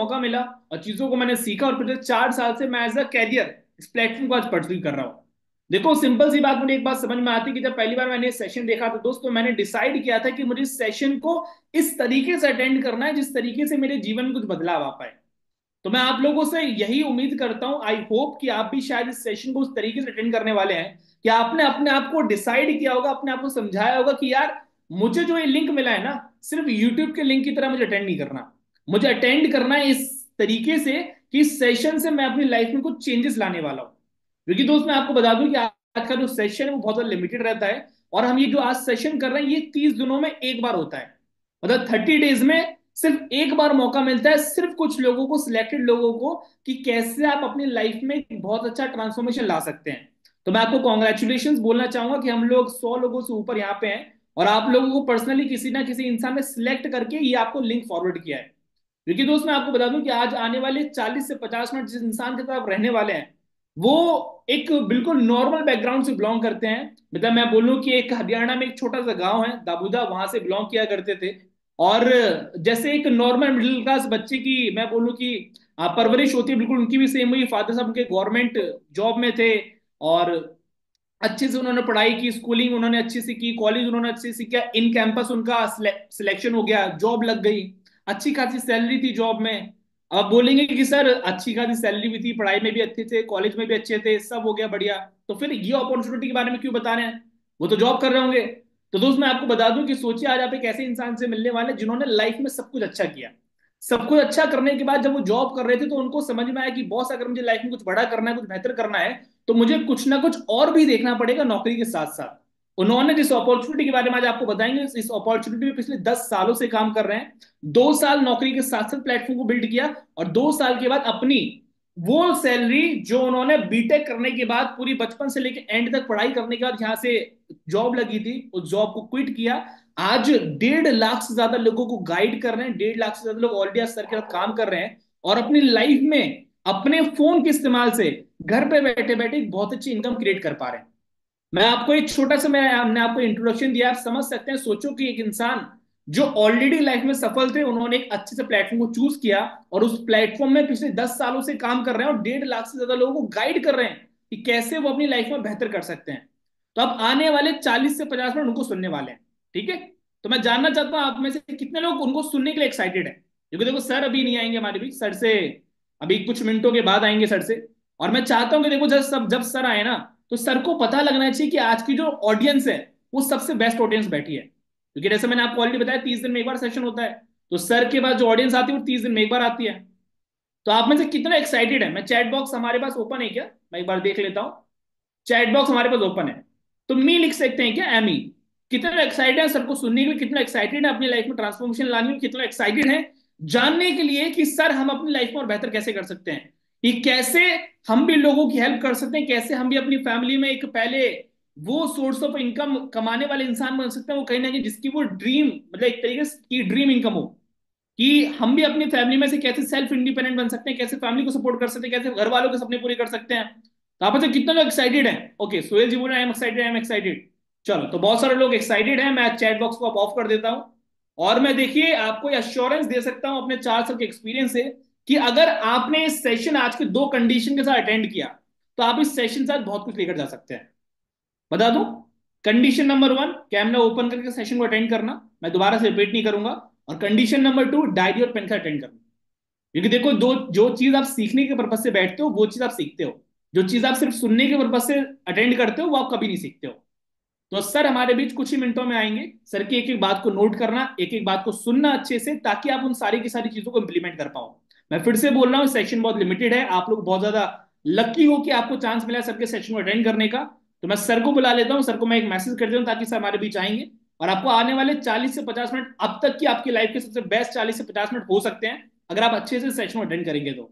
मौका मिला और चीजों को मैंने सीखा और पिछले चार साल से मैं एज अ कैरियर इस प्लेटफॉर्म को आज परस्यू कर रहा हूँ देखो सिंपल सी बात मुझे एक बात समझ में आती है कि जब पहली बार मैंने सेशन देखा तो दोस्तों मैंने डिसाइड किया था कि मुझे इस सेशन को इस तरीके से अटेंड करना है जिस तरीके से मेरे जीवन में कुछ बदलाव आ पाए तो मैं आप लोगों से यही उम्मीद करता हूं आई होप कि आप भी शायद इस सेशन को उस तरीके से अटेंड करने वाले हैं कि आपने अपने आप को डिसाइड किया होगा अपने आप को समझाया होगा कि यार मुझे जो ये लिंक मिला है ना सिर्फ यूट्यूब के लिंक की तरह मुझे अटेंड नहीं करना मुझे अटेंड करना है इस तरीके से कि इस सेशन से मैं अपनी लाइफ में कुछ चेंजेस लाने वाला हूँ क्योंकि दोस्त मैं आपको बता दूं कि आज का जो सेशन है वो बहुत लिमिटेड रहता है और हम ये जो आज सेशन कर रहे हैं ये तीस दिनों में एक बार होता है मतलब थर्टी डेज में सिर्फ एक बार मौका मिलता है सिर्फ कुछ लोगों को सिलेक्टेड लोगों को कि कैसे आप अपनी लाइफ में बहुत अच्छा ट्रांसफॉर्मेशन ला सकते हैं तो मैं आपको कॉन्ग्रेचुलेशन बोलना चाहूंगा कि हम लोग सौ लोगों से ऊपर यहाँ पे हैं और आप लोगों को पर्सनली किसी ना किसी इंसान ने सिलेक्ट करके ये आपको लिंक फॉरवर्ड किया है देखिए दोस्त मैं आपको बता दूं कि आज आने वाले 40 से 50 मिनट जिस इंसान के साथ रहने वाले हैं वो एक बिल्कुल नॉर्मल बैकग्राउंड से बिलोंग करते हैं मतलब मैं बोलूं कि एक हरियाणा में एक छोटा सा गांव है दाबूदा वहां से बिलोंग किया करते थे और जैसे एक नॉर्मल मिडिल क्लास बच्चे की मैं बोलूँ की परवरिश होती है बिल्कुल उनकी भी सेम हुई फादर साहब उनके गवर्नमेंट जॉब में थे और अच्छे से उन्होंने पढ़ाई की स्कूलिंग उन्होंने अच्छे से की कॉलेज उन्होंने अच्छे से किया इन कैंपस उनका सिलेक्शन हो गया जॉब लग गई अच्छी खासी सैलरी थी जॉब में अब बोलेंगे कि सर अच्छी खासी सैलरी भी थी पढ़ाई में भी अच्छे थे कॉलेज में भी अच्छे थे सब हो गया बढ़िया तो फिर ये अपॉर्चुनिटी के बारे में क्यों बता रहे हैं वो तो जॉब कर रहे होंगे तो दोस्त मैं आपको बता दूं कि सोचिए आज आप एक ऐसे इंसान से मिलने वाले जिन्होंने लाइफ में सब कुछ अच्छा किया सब कुछ अच्छा करने के बाद जब वो जॉब कर रहे थे तो उनको समझ में आया कि बॉस अगर मुझे लाइफ में कुछ बड़ा करना है कुछ बेहतर करना है तो मुझे कुछ ना कुछ और भी देखना पड़ेगा नौकरी के साथ साथ उन्होंने जिस अपॉर्चुनिटी के बारे में आज आपको बताएंगे इस अपॉर्चुनिटी में पिछले दस सालों से काम कर रहे हैं दो साल नौकरी के साथ साथ प्लेटफॉर्म को बिल्ड किया और दो साल के बाद अपनी वो सैलरी जो उन्होंने बीटेक करने के बाद पूरी बचपन से लेकर एंड तक पढ़ाई करने के बाद यहां से जॉब लगी थी उस जॉब को क्विट किया आज डेढ़ लाख से ज्यादा लोगों को गाइड कर रहे हैं डेढ़ लाख से ज्यादा लोग ऑलरेडी सर के साथ काम कर रहे हैं और अपनी लाइफ में अपने फोन के इस्तेमाल से घर पे बैठे बैठे बहुत अच्छी इनकम क्रिएट कर पा रहे हैं मैं आपको एक छोटा सा मैं हमने आपको इंट्रोडक्शन दिया आप समझ सकते हैं सोचो कि एक इंसान जो ऑलरेडी लाइफ में सफल थे उन्होंने एक अच्छे से प्लेटफॉर्म को चूज किया और उस प्लेटफॉर्म में पिछले दस सालों से काम कर रहे हैं और डेढ़ लाख से ज्यादा लोगों को गाइड कर रहे हैं कि कैसे वो अपनी लाइफ में बेहतर कर सकते हैं तो अब आने वाले चालीस से पचास मिनट उनको सुनने वाले हैं ठीक है तो मैं जानना चाहता हूँ आप में से कितने लोग उनको सुनने के लिए एक्साइटेड है क्योंकि देखो सर अभी नहीं आएंगे हमारे बीच सर से अभी कुछ मिनटों के बाद आएंगे सर से और मैं चाहता हूँ कि देखो जब सब जब सर आए ना तो सर को पता लगना चाहिए कि आज की जो ऑडियंस है वो सबसे बेस्ट ऑडियंस बैठी है क्योंकि जैसे मैंने आपको ऑलरेडी बताया तीस दिन में एक बार सेशन होता है तो सर के पास जो ऑडियंस आती है वो तीस दिन में एक बार आती है तो आप में से कितना एक्साइटेड है मैं चैट बॉक्स हमारे पास ओपन है क्या मैं एक बार देख लेता हूँ चैट बॉक्स हमारे पास ओपन है तो मी लिख सकते हैं क्या एमी कितना एक्साइटेड है सर को सुनने के लिए कितना एक्साइटेड है अपनी लाइफ में ट्रांसफॉर्मेशन लाने में कितना एक्साइटेड है जानने के लिए कि सर हम अपनी लाइफ में और बेहतर कैसे कर सकते हैं कि कैसे हम भी लोगों की हेल्प कर सकते हैं कैसे हम भी अपनी फैमिली में एक पहले वो सोर्स ऑफ इनकम कमाने वाले इंसान बन सकते हैं वो कहीं ना कहीं जिसकी वो ड्रीम मतलब एक तरीके की ड्रीम इनकम हो कि हम भी अपनी फैमिली में से कैसे सेल्फ इंडिपेंडेंट बन सकते हैं कैसे फैमिली को सपोर्ट कर सकते हैं कैसे घर वालों के सपने पूरे कर सकते हैं तो आप कितने लोग एक्साइटेड हैं ओके सोहेल जी बोले I am excited I am excited चलो तो बहुत सारे लोग एक्साइटेड हैं मैं चैट बॉक्स को ऑफ कर देता हूं और मैं देखिए आपको एश्योरेंस दे सकता हूं अपने चार साल के एक्सपीरियंस से कि अगर आपने इस सेशन आज के दो कंडीशन के साथ अटेंड किया तो आप इस सेशन के साथ बहुत कुछ लेकर जा सकते हैं बता दो condition number one camera open करके सेशन को अटेंड करना मैं दोबारा से रिपीट नहीं करूंगा और कंडीशन नंबर टू डायरी और पेन से अटेंड करना क्योंकि देखो दो जो चीज आप सीखने के पर्पज से बैठते हो वो चीज आप सीखते हो जो चीज आप सिर्फ सुनने के पर्पज से अटेंड करते हो वो आप कभी नहीं सीखते हो तो सर हमारे बीच कुछ ही मिनटों में आएंगे सर की एक एक बात को नोट करना एक एक बात को सुनना अच्छे से ताकि आप उन सारी की सारी चीजों को इंप्लीमेंट कर पाओ मैं फिर से बोल रहा हूँ सेशन बहुत लिमिटेड है आप लोग बहुत ज्यादा लकी हो कि आपको चांस मिला सबके सेशन को अटेंड करने का तो मैं सर को बुला लेता हूँ सर को मैं एक मैसेज कर देता हूँ ताकि सर हमारे बीच आएंगे और आपको आने वाले 40 से 50 मिनट अब तक की आपकी लाइफ के सबसे बेस्ट 40 से 50 मिनट हो सकते हैं अगर आप अच्छे से सेशन अटेंड करेंगे तो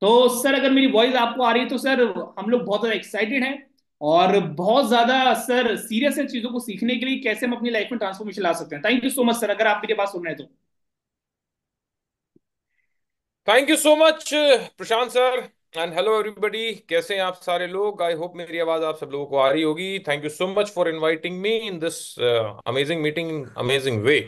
तो सर अगर मेरी वॉइस आपको आ रही है तो सर हम लोग बहुत ज्यादा एक्साइटेड हैं और बहुत ज्यादा सर सीरियस है चीजों को सीखने के लिए कैसे हम अपनी लाइफ में ट्रांसफॉर्मेशन ला सकते हैं thank you so much sir अगर आप मेरे पास सुन रहे हैं तो thank you so much Prashant sir and hello everybody कैसे हैं आप सारे लोग आई होप मेरी आवाज आप सब लोगों को आ रही होगी thank you so much for inviting me in this amazing meeting amazing way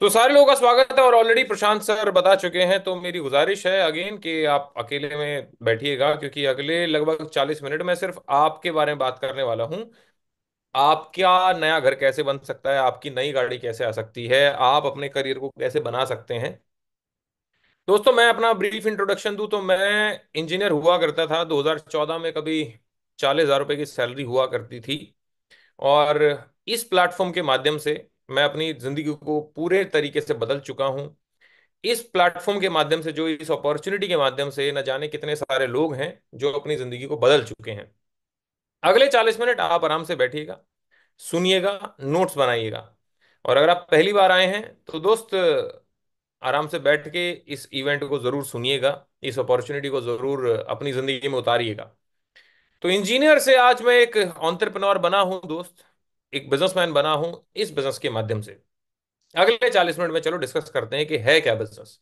तो सारे लोगों का स्वागत है और ऑलरेडी प्रशांत सर बता चुके हैं तो मेरी गुजारिश है अगेन कि आप अकेले में बैठिएगा क्योंकि अगले लगभग चालीस मिनट में सिर्फ आपके बारे में बात करने वाला हूँ आपका नया घर कैसे बन सकता है आपकी नई गाड़ी कैसे आ सकती है आप अपने करियर को कैसे बना सकते हैं दोस्तों मैं अपना ब्रीफ इंट्रोडक्शन दूं तो मैं इंजीनियर हुआ करता था 2014 में कभी चालीस हज़ार रुपये की सैलरी हुआ करती थी और इस प्लेटफॉर्म के माध्यम से मैं अपनी ज़िंदगी को पूरे तरीके से बदल चुका हूँ इस प्लेटफॉर्म के माध्यम से जो इस अपॉर्चुनिटी के माध्यम से न जाने कितने सारे लोग हैं जो अपनी ज़िंदगी को बदल चुके हैं अगले चालीस मिनट आप आराम से बैठिएगा सुनिएगा नोट्स बनाइएगा और अगर आप पहली बार आए हैं तो दोस्त आराम से बैठ के इस इवेंट को ज़रूर सुनिएगा इस अपॉर्चुनिटी को ज़रूर अपनी ज़िंदगी में उतारिएगा तो इंजीनियर से आज मैं एक ऑन्टरप्रनोर बना हूं दोस्त एक बिजनेसमैन बना हूं इस बिजनेस के माध्यम से अगले चालीस मिनट में चलो डिस्कस करते हैं कि है क्या बिजनेस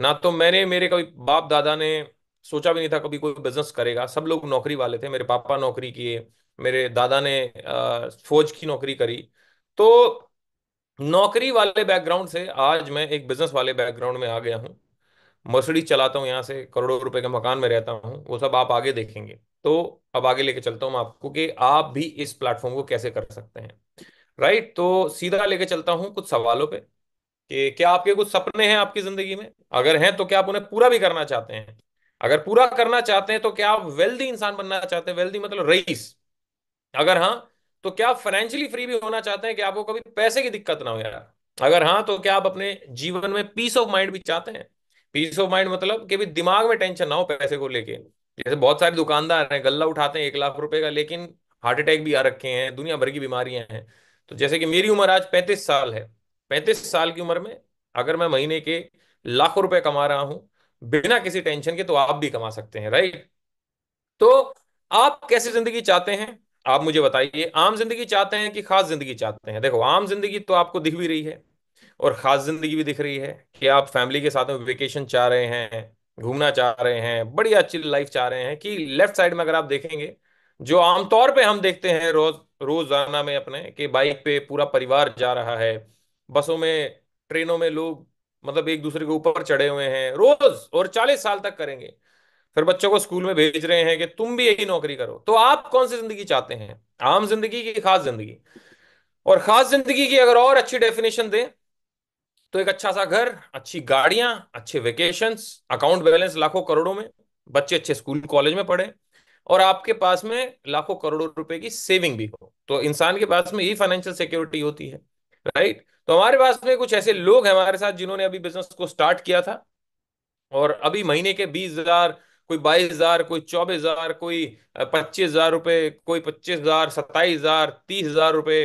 ना तो मैंने मेरे कभी बाप दादा ने सोचा भी नहीं था कभी कोई बिजनेस करेगा सब लोग नौकरी वाले थे मेरे पापा नौकरी किए मेरे दादा ने फौज की नौकरी करी तो नौकरी वाले बैकग्राउंड से आज मैं एक बिजनेस वाले बैकग्राउंड में आ गया हूँ मर्सिडीज चलाता हूँ यहाँ से करोड़ों रुपए के मकान में रहता हूँ वो सब आप आगे देखेंगे तो अब आगे लेके चलता हूँ आपको कि आप भी इस प्लेटफॉर्म को कैसे कर सकते हैं राइट तो सीधा लेके चलता हूँ कुछ सवालों पे कि क्या आपके कुछ सपने हैं आपकी जिंदगी में अगर हैं तो क्या आप उन्हें पूरा भी करना चाहते हैं अगर पूरा करना चाहते हैं तो क्या आप वेल्दी इंसान बनना चाहते हैं वेल्दी मतलब रईस अगर हाँ तो क्या आप फाइनेंशियली फ्री भी होना चाहते हैं कि आपको कभी पैसे की दिक्कत ना हो यार अगर हाँ तो क्या आप अपने जीवन में पीस ऑफ माइंड भी चाहते हैं पीस ऑफ माइंड मतलब कि भी दिमाग में टेंशन ना हो पैसे को लेके जैसे बहुत सारे दुकानदार हैं गल्ला उठाते हैं एक लाख रुपए का लेकिन हार्ट अटैक भी आ रखे हैं दुनिया भर की बीमारियां हैं तो जैसे कि मेरी उम्र आज पैंतीस साल है पैंतीस साल की उम्र में अगर मैं महीने के लाखों रुपए कमा रहा हूं बिना किसी टेंशन के तो आप भी कमा सकते हैं राइट तो आप कैसी जिंदगी चाहते हैं आप मुझे बताइए आम जिंदगी चाहते हैं कि खास जिंदगी चाहते हैं देखो आम जिंदगी तो आपको दिख भी रही है और खास जिंदगी भी दिख रही है कि आप फैमिली के साथ में वेकेशन चाह रहे हैं घूमना चाह रहे हैं बड़ी अच्छी लाइफ चाह रहे हैं कि लेफ्ट साइड में अगर आप देखेंगे जो आमतौर पे हम देखते हैं रोज रोजाना में अपने कि बाइक पे पूरा परिवार जा रहा है बसों में ट्रेनों में लोग मतलब एक दूसरे के ऊपर चढ़े हुए हैं रोज और चालीस साल तक करेंगे फिर बच्चों को स्कूल में भेज रहे हैं कि तुम भी यही नौकरी करो तो आप कौन सी जिंदगी चाहते हैं आम जिंदगी की खास जिंदगी और खास जिंदगी की अगर और अच्छी डेफिनेशन दें तो एक अच्छा सा घर अच्छी गाड़ियां अच्छे वेकेशन अकाउंट बैलेंस लाखों करोड़ों में बच्चे अच्छे स्कूल कॉलेज में पढ़े और आपके पास में लाखों करोड़ों रुपए की सेविंग भी हो तो इंसान के पास में ही फाइनेंशियल सिक्योरिटी होती है राइट तो हमारे पास में कुछ ऐसे लोग हैं हमारे साथ जिन्होंने अभी बिजनेस को स्टार्ट किया था और अभी महीने के बीस हजार कोई बाईस हजार कोई चौबीस हजार कोई पच्चीस हजार रुपये कोई पच्चीस हजार सत्ताईस हजार तीस हजार रुपये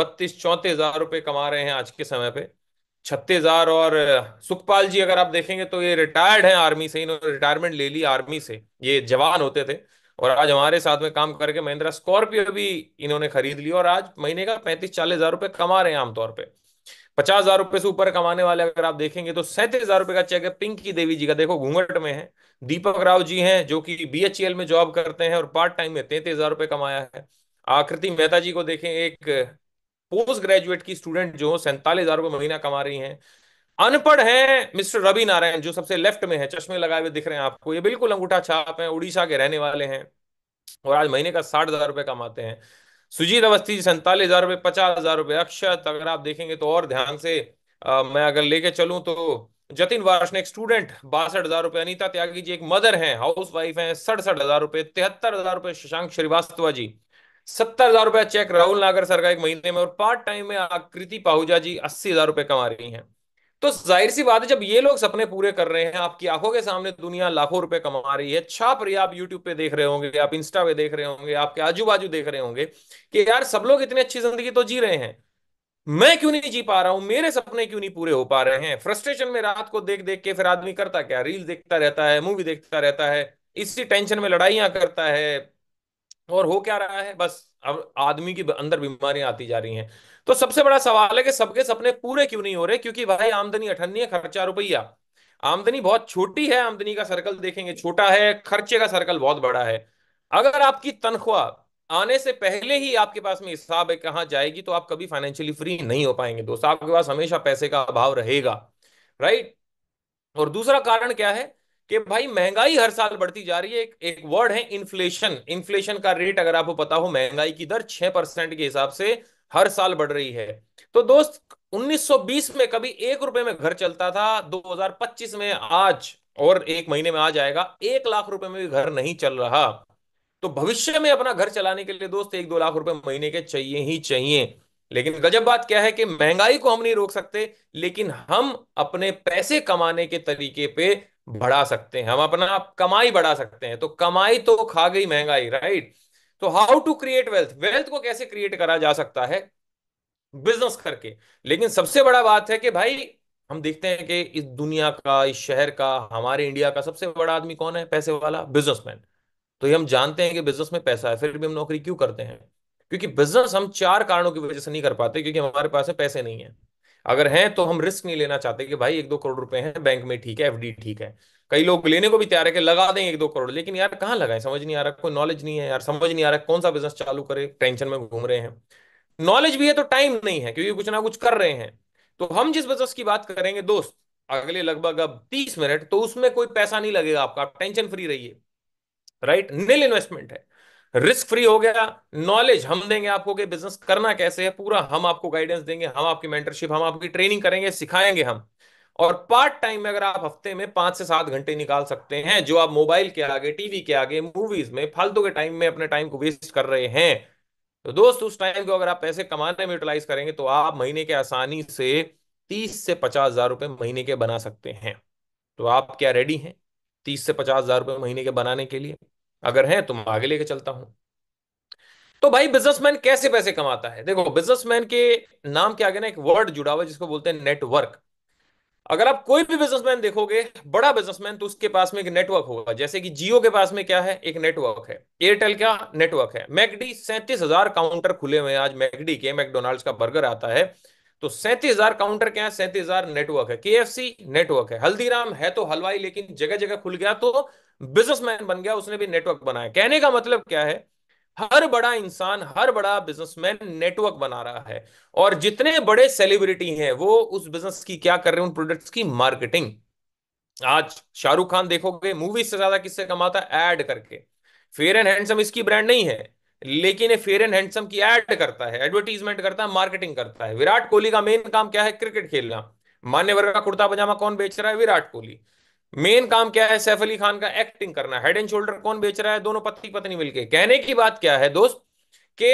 बत्तीस चौंतीस हजार रुपये कमा रहे हैं आज के समय पे छत्तीस हजार और सुखपाल जी अगर आप देखेंगे तो ये रिटायर्ड हैं आर्मी से इन्होंने रिटायरमेंट ले ली आर्मी से ये जवान होते थे और आज हमारे साथ में काम करके महिंद्रा स्कॉर्पियो भी इन्होंने खरीद ली और आज महीने का पैंतीस चालीस हजार रुपये कमा रहे हैं आमतौर पर पचास हजार रुपये से ऊपर कमाने वाले अगर आप देखेंगे तो सैंतीस हजार रुपये का चेक है पिंकी देवी जी का देखो घूंघट में है दीपक राव जी हैं जो कि बीएचईएल e में जॉब करते हैं और पार्ट टाइम में तैतीस हजार रुपये कमाया है आकृति मेहता जी को देखें एक पोस्ट ग्रेजुएट की स्टूडेंट जो सैंतालीस हजार रुपये महीना कमा रही हैं अनपढ़ हैं मिस्टर रवि नारायण जो सबसे लेफ्ट में है चश्मे लगाए हुए दिख रहे हैं आपको ये बिल्कुल अंगूठा छाप है उड़ीसा के रहने वाले हैं और आज महीने का साठ हजार रुपये कमाते हैं सुजीत अवस्थी सैंतालीस हजार रुपये पचास हजार रुपये अक्षत अगर आप देखेंगे तो और ध्यान से आ, मैं अगर लेके चलूँ तो जतिन एक स्टूडेंट बासठ हजार रुपए अनिता त्यागी जी एक मदर हैं हाउस वाइफ है सड़सठ हजार रुपए तिहत्तर हजार रुपए शशांक श्रीवास्तव जी सत्तर हजार रुपया चेक राहुल नागर सर का एक महीने में और पार्ट टाइम में आकृति पाहुजा जी अस्सी हजार रुपए कमा रही हैं तो जाहिर सी बात है जब ये लोग सपने पूरे कर रहे हैं आपकी आंखों के सामने दुनिया लाखों रुपए कमा रही है छाप रही आप यूट्यूब पे देख रहे होंगे आप इंस्टा पे देख रहे होंगे आपके आजू बाजू देख रहे होंगे कि यार सब लोग इतनी अच्छी जिंदगी तो जी रहे हैं मैं क्यों नहीं जी पा रहा हूं मेरे सपने क्यों नहीं पूरे हो पा रहे हैं फ्रस्ट्रेशन में रात को देख देख के फिर आदमी करता क्या रील देखता रहता है मूवी देखता रहता है इसी टेंशन में लड़ाइयां करता है और हो क्या रहा है बस अब आदमी की अंदर बीमारियां आती जा रही हैं तो सबसे बड़ा सवाल है कि सबके सपने पूरे क्यों नहीं हो रहे क्योंकि भाई आमदनी अठन्नी है खर्चा रुपया आमदनी बहुत छोटी है आमदनी का सर्कल देखेंगे छोटा है खर्चे का सर्कल बहुत बड़ा है अगर आपकी तनख्वाह आने से पहले ही आपके पास में हिसाब है कहां जाएगी तो आप कभी फाइनेंशियली फ्री नहीं हो पाएंगे दोस्त आपके पास हमेशा पैसे का अभाव रहेगा राइट और दूसरा कारण क्या है कि भाई महंगाई हर साल बढ़ती जा रही है एक एक वर्ड है इन्फ्लेशन इन्फ्लेशन का रेट अगर आपको पता हो महंगाई की दर छह परसेंट के हिसाब से हर साल बढ़ रही है तो दोस्त 1920 में कभी एक रुपए में घर चलता था 2025 में आज और एक महीने में आ जाएगा एक लाख रुपए में भी घर नहीं चल रहा तो भविष्य में अपना घर चलाने के लिए दोस्त एक दो लाख रुपए महीने के चाहिए ही चाहिए लेकिन गजब बात क्या है कि महंगाई को हम नहीं रोक सकते लेकिन हम अपने पैसे कमाने के तरीके पे बढ़ा सकते हैं हम अपना कमाई बढ़ा सकते हैं तो कमाई तो खा गई महंगाई राइट तो how to create wealth wealth को कैसे क्रिएट करा जा सकता है बिजनेस करके लेकिन सबसे बड़ा बात है कि भाई हम देखते हैं कि इस दुनिया का इस शहर का हमारे इंडिया का सबसे बड़ा आदमी कौन है पैसे वाला बिजनेसमैन तो ये हम जानते हैं कि बिजनेस में पैसा है फिर भी हम नौकरी क्यों करते हैं क्योंकि बिजनेस हम चार कारणों की वजह से नहीं कर पाते क्योंकि हमारे पास पैसे नहीं है अगर हैं तो हम रिस्क नहीं लेना चाहते कि भाई एक दो करोड़ रुपए हैं बैंक में ठीक है एफडी ठीक है कई लोग लेने को भी तैयार है कि लगा दें एक दो करोड़ लेकिन यार कहाँ लगाए समझ नहीं आ रहा कोई नॉलेज नहीं है यार समझ नहीं आ रहा कौन सा बिजनेस चालू करे टेंशन में घूम रहे हैं नॉलेज भी है तो टाइम नहीं है क्योंकि कुछ ना कुछ कर रहे हैं तो हम जिस बिजनेस की बात करेंगे दोस्त अगले लगभग अब तीस मिनट तो उसमें कोई पैसा नहीं लगेगा आपका आप टेंशन फ्री रहिए राइट निल इन्वेस्टमेंट है रिस्क फ्री हो गया नॉलेज हम देंगे आपको कि बिजनेस करना कैसे है पूरा हम आपको गाइडेंस देंगे हम आपकी मेंटरशिप हम आपकी ट्रेनिंग करेंगे सिखाएंगे हम और पार्ट टाइम में अगर आप हफ्ते में पांच से सात घंटे निकाल सकते हैं जो आप मोबाइल के आगे टीवी के आगे मूवीज में फालतू के टाइम में अपने टाइम को वेस्ट कर रहे हैं तो दोस्त उस टाइम को अगर आप पैसे कमाने में यूटिलाइज करेंगे तो आप महीने के आसानी से तीस से पचास हजार रुपए महीने के बना सकते हैं तो आप क्या रेडी हैं तीस से पचास हजार रुपए महीने के बनाने के लिए अगर है तो मैं आगे लेके चलता हूं तो भाई बिजनेसमैन कैसे पैसे कमाता है देखो बिजनेसमैन के नाम के आगे ना एक वर्ड जुड़ा हुआ जिसको बोलते हैं नेटवर्क अगर आप कोई भी बिजनेसमैन देखोगे बड़ा बिजनेसमैन तो उसके पास में एक नेटवर्क होगा जैसे कि जियो के पास में क्या है एक नेटवर्क है एयरटेल का नेटवर्क है मैकडी सैंतीस हजार काउंटर खुले हुए हैं आज मैकडी के मैकडोनाल्ड्स का बर्गर आता है तो सैंतीस हजार काउंटर क्या है सैंतीस हजार नेटवर्क है केएफसी नेटवर्क है हल्दीराम है तो हलवाई लेकिन जगह जगह खुल गया तो बिजनेसमैन बन गया उसने भी नेटवर्क बनाया कहने का मतलब क्या है हर बड़ा इंसान हर बड़ा बिजनेसमैन नेटवर्क बना रहा है और जितने बड़े सेलिब्रिटी हैं वो उस बिजनेस की क्या कर रहे हैं उन प्रोडक्ट्स की मार्केटिंग आज शाहरुख खान देखोगे मूवी से ज्यादा किससे कमाता है एड करके फेयर एंड हैंडसम इसकी ब्रांड नहीं है लेकिन ये फेयर एंड हैंडसम की एड करता है एडवर्टीजमेंट करता है मार्केटिंग करता है विराट कोहली का मेन काम क्या है क्रिकेट खेलना मान्यवर का कुर्ता पजामा कौन बेच रहा है विराट कोहली मेन काम क्या है सैफ अली खान का एक्टिंग करना हेड एंड शोल्डर कौन बेच रहा है दोनों पति पत्नी मिलके कहने की बात क्या है दोस्त के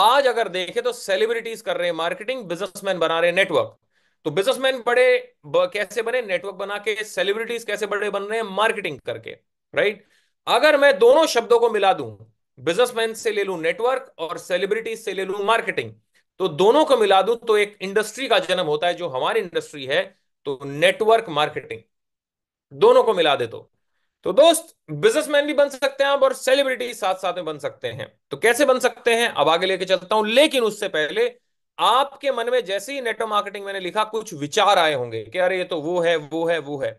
आज अगर देखें तो सेलिब्रिटीज कर रहे हैं मार्केटिंग बिजनेसमैन बना रहे हैं नेटवर्क तो बिजनेसमैन बड़े कैसे बने नेटवर्क बना के सेलिब्रिटीज कैसे बड़े बन रहे हैं मार्केटिंग करके राइट अगर मैं दोनों शब्दों को मिला दूं बिजनेसमैन से ले लू नेटवर्क और सेलिब्रिटी से ले लू मार्केटिंग तो दोनों को मिला दू तो एक इंडस्ट्री का जन्म होता है जो हमारी इंडस्ट्री है तो नेटवर्क मार्केटिंग दोनों को मिला दे तो तो दोस्त बिजनेसमैन भी बन सकते हैं आप और सेलिब्रिटी साथ साथ में बन सकते हैं तो कैसे बन सकते हैं अब आगे लेके चलता हूं लेकिन उससे पहले आपके मन में जैसे ही नेटवर्क मार्केटिंग मैंने लिखा कुछ विचार आए होंगे कि अरे ये तो वो है वो है वो है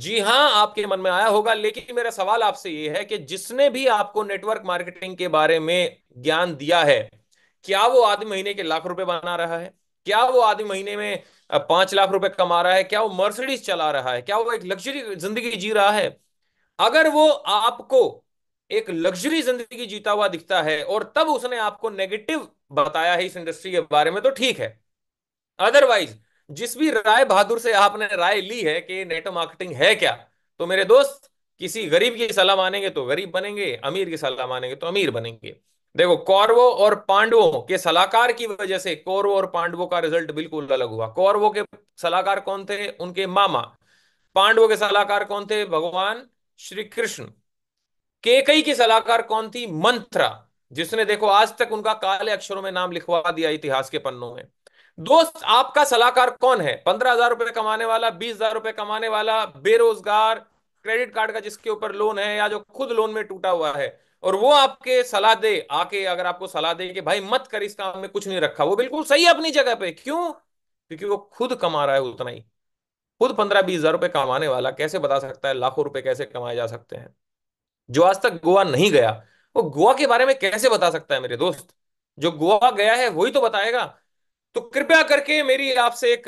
जी हाँ आपके मन में आया होगा लेकिन मेरा सवाल आपसे ये है कि जिसने भी आपको नेटवर्क मार्केटिंग के बारे में ज्ञान दिया है क्या वो आदमी महीने के लाख रुपए बना रहा है क्या वो आदमी महीने में पांच लाख रुपए कमा रहा है क्या वो मर्सिडीज चला रहा है क्या वो एक लग्जरी जिंदगी जी रहा है अगर वो आपको एक लग्जरी जिंदगी जीता हुआ दिखता है और तब उसने आपको नेगेटिव बताया है इस इंडस्ट्री के बारे में तो ठीक है अदरवाइज जिस भी राय बहादुर से आपने राय ली है कि नेटो मार्केटिंग है क्या तो मेरे दोस्त किसी गरीब की सलाह मानेंगे तो गरीब बनेंगे अमीर की सलाह मानेंगे तो अमीर बनेंगे देखो कौरवों और पांडवों के सलाहकार की वजह से कौरवों और पांडवों का रिजल्ट बिल्कुल अलग हुआ कौरवों के सलाहकार कौन थे उनके मामा पांडवों के सलाहकार कौन थे भगवान श्री कृष्ण केकई की सलाहकार कौन थी मंत्रा जिसने देखो आज तक उनका काले अक्षरों में नाम लिखवा दिया इतिहास के पन्नों में दोस्त आपका सलाहकार कौन है पंद्रह हजार रुपए कमाने वाला बीस हजार रुपए कमाने वाला बेरोजगार क्रेडिट कार्ड का जिसके ऊपर लोन है या जो खुद लोन में टूटा हुआ है और वो आपके सलाह दे आके अगर आपको सलाह दे कि भाई मत कर इस काम में कुछ नहीं रखा वो बिल्कुल सही है अपनी जगह पे क्यों क्योंकि वो खुद कमा रहा है उतना ही खुद पंद्रह बीस हजार रुपए कमाने वाला कैसे बता सकता है लाखों रुपए कैसे कमाए जा सकते हैं जो आज तक गोवा नहीं गया वो गोवा के बारे में कैसे बता सकता है मेरे दोस्त जो गोवा गया है वही तो बताएगा तो कृपया करके मेरी आपसे एक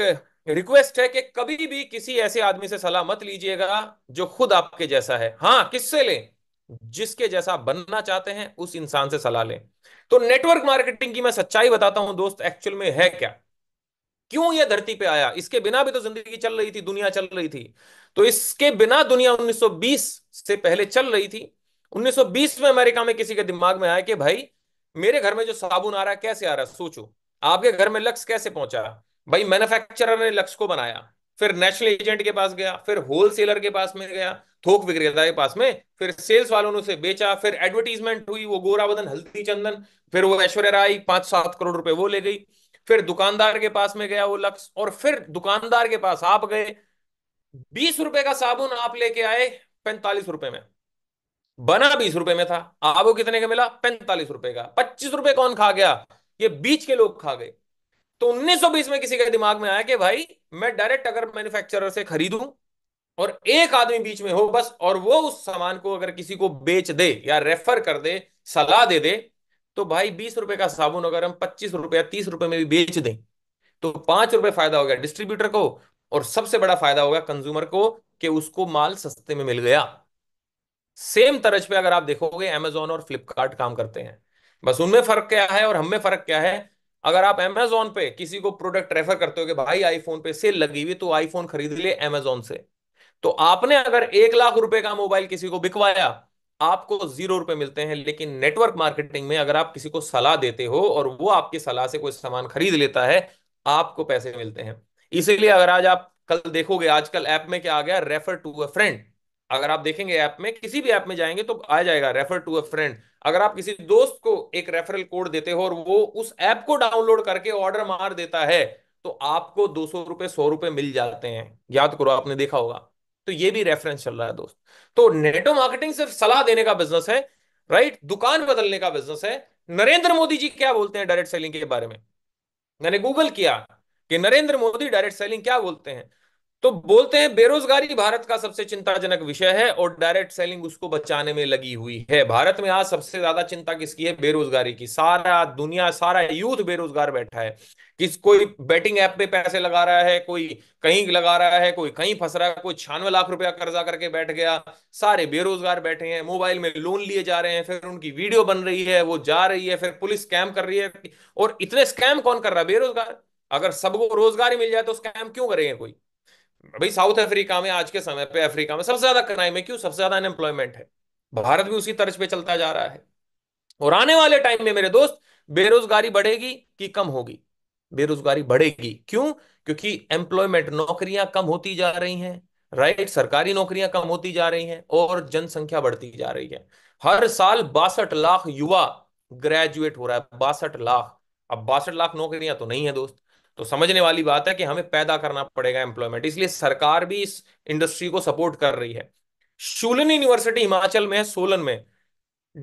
रिक्वेस्ट है कि कभी भी किसी ऐसे आदमी से सलाह मत लीजिएगा जो खुद आपके जैसा है हाँ किससे लें जिसके जैसा बनना चाहते हैं उस इंसान से सलाह लें तो नेटवर्क मार्केटिंग की मैं सच्चाई बताता हूं दोस्त एक्चुअल में है क्या क्यों यह धरती पे आया इसके बिना भी तो जिंदगी चल रही थी दुनिया चल रही थी तो इसके बिना दुनिया 1920 से पहले चल रही थी 1920 में अमेरिका में किसी के दिमाग में आया कि भाई मेरे घर में जो साबुन आ रहा है कैसे आ रहा है सोचो आपके घर में लक्स कैसे पहुंचा भाई मैन्युफैक्चरर ने लक्स को बनाया फिर नेशनल एजेंट के पास गया फिर होलसेलर के पास में गया थोक विक्रेता के पास में फिर सेल्स वालों ने उसे बेचा फिर एडवर्टीजमेंट हुई वो गोरावदन हल्दी चंदन फिर वो ऐश्वर्य राय पांच सात करोड़ रुपए वो ले गई फिर दुकानदार के पास में गया वो लक्स और फिर दुकानदार के पास आप गए बीस रुपए का साबुन आप लेके आए पैंतालीस रुपए में बना बीस रुपए में था आपको कितने का मिला पैंतालीस रुपए का पच्चीस रुपए कौन खा गया ये बीच के लोग खा गए तो 1920 में किसी के दिमाग में आया कि भाई मैं डायरेक्ट अगर मैन्युफैक्चरर से खरीदूं और एक आदमी बीच में हो बस और वो उस सामान को अगर किसी को बेच दे या रेफर कर दे सलाह दे दे तो भाई बीस रुपए का साबुन अगर हम पच्चीस रुपए या तीस रुपए में भी बेच दें तो पांच रुपए फायदा हो गया डिस्ट्रीब्यूटर को और सबसे बड़ा फायदा होगा कंज्यूमर को कि उसको माल सस्ते में मिल गया सेम तरज पे अगर आप देखोगे एमेजोन और फ्लिपकार्ट काम करते हैं बस उनमें फर्क क्या है और हम में फर्क क्या है अगर आप एमेजोन पे किसी को प्रोडक्ट रेफर करते हो कि भाई आईफोन पे सेल लगी हुई तो आईफोन खरीद लिए अमेजोन से तो आपने अगर एक लाख रुपए का मोबाइल किसी को बिकवाया आपको जीरो रुपए मिलते हैं लेकिन नेटवर्क मार्केटिंग में अगर आप किसी को सलाह देते हो और वो आपकी सलाह से कोई सामान खरीद लेता है आपको पैसे मिलते हैं इसीलिए अगर आज आप कल देखोगे आजकल ऐप में क्या आ गया रेफर टू अ फ्रेंड अगर आप देखेंगे ऐप में किसी भी ऐप में जाएंगे तो आ जाएगा रेफर टू अ फ्रेंड अगर आप किसी दोस्त को एक रेफरल कोड देते हो और वो उस ऐप को डाउनलोड करके ऑर्डर मार देता है तो आपको दो सौ रुपए सौ रुपए मिल जाते हैं याद करो आपने देखा होगा तो ये भी रेफरेंस चल रहा है दोस्त तो नेटो मार्केटिंग सिर्फ सलाह देने का बिजनेस है राइट दुकान बदलने का बिजनेस है नरेंद्र मोदी जी क्या बोलते हैं डायरेक्ट सेलिंग के बारे में मैंने गूगल किया कि नरेंद्र मोदी डायरेक्ट सेलिंग क्या बोलते हैं तो बोलते हैं बेरोजगारी भारत का सबसे चिंताजनक विषय है और डायरेक्ट सेलिंग उसको बचाने में लगी हुई है भारत में आज सबसे ज्यादा चिंता किसकी है बेरोजगारी की सारा दुनिया सारा यूथ बेरोजगार बैठा है किस कोई बेटिंग ऐप पे पैसे लगा रहा है कोई कहीं लगा रहा है कोई कहीं फंस रहा है कोई छियानवे लाख रुपया कर्जा करके बैठ गया सारे बेरोजगार बैठे हैं मोबाइल में लोन लिए जा रहे हैं फिर उनकी वीडियो बन रही है वो जा रही है फिर पुलिस स्कैम कर रही है और इतने स्कैम कौन कर रहा है बेरोजगार अगर सबको रोजगार ही मिल जाए तो स्कैम क्यों करेंगे कोई भाई साउथ अफ्रीका में आज के समय पे अफ्रीका में सबसे ज्यादा क्राइम है क्यों सबसे ज्यादा अनएम्प्लॉयमेंट है भारत भी उसी तर्ज पे चलता जा रहा है और आने वाले टाइम में मेरे दोस्त बेरोजगारी बढ़ेगी कि कम होगी बेरोजगारी बढ़ेगी क्यों क्योंकि एम्प्लॉयमेंट नौकरियां कम होती जा रही हैं राइट सरकारी नौकरियां कम होती जा रही हैं और जनसंख्या बढ़ती जा रही है हर साल बासठ लाख युवा ग्रेजुएट हो रहा है बासठ लाख अब बासठ लाख नौकरियां तो नहीं है दोस्त तो समझने वाली बात है कि हमें पैदा करना पड़ेगा एम्प्लॉयमेंट इसलिए सरकार भी इस इंडस्ट्री को सपोर्ट कर रही है शूलन यूनिवर्सिटी हिमाचल में सोलन में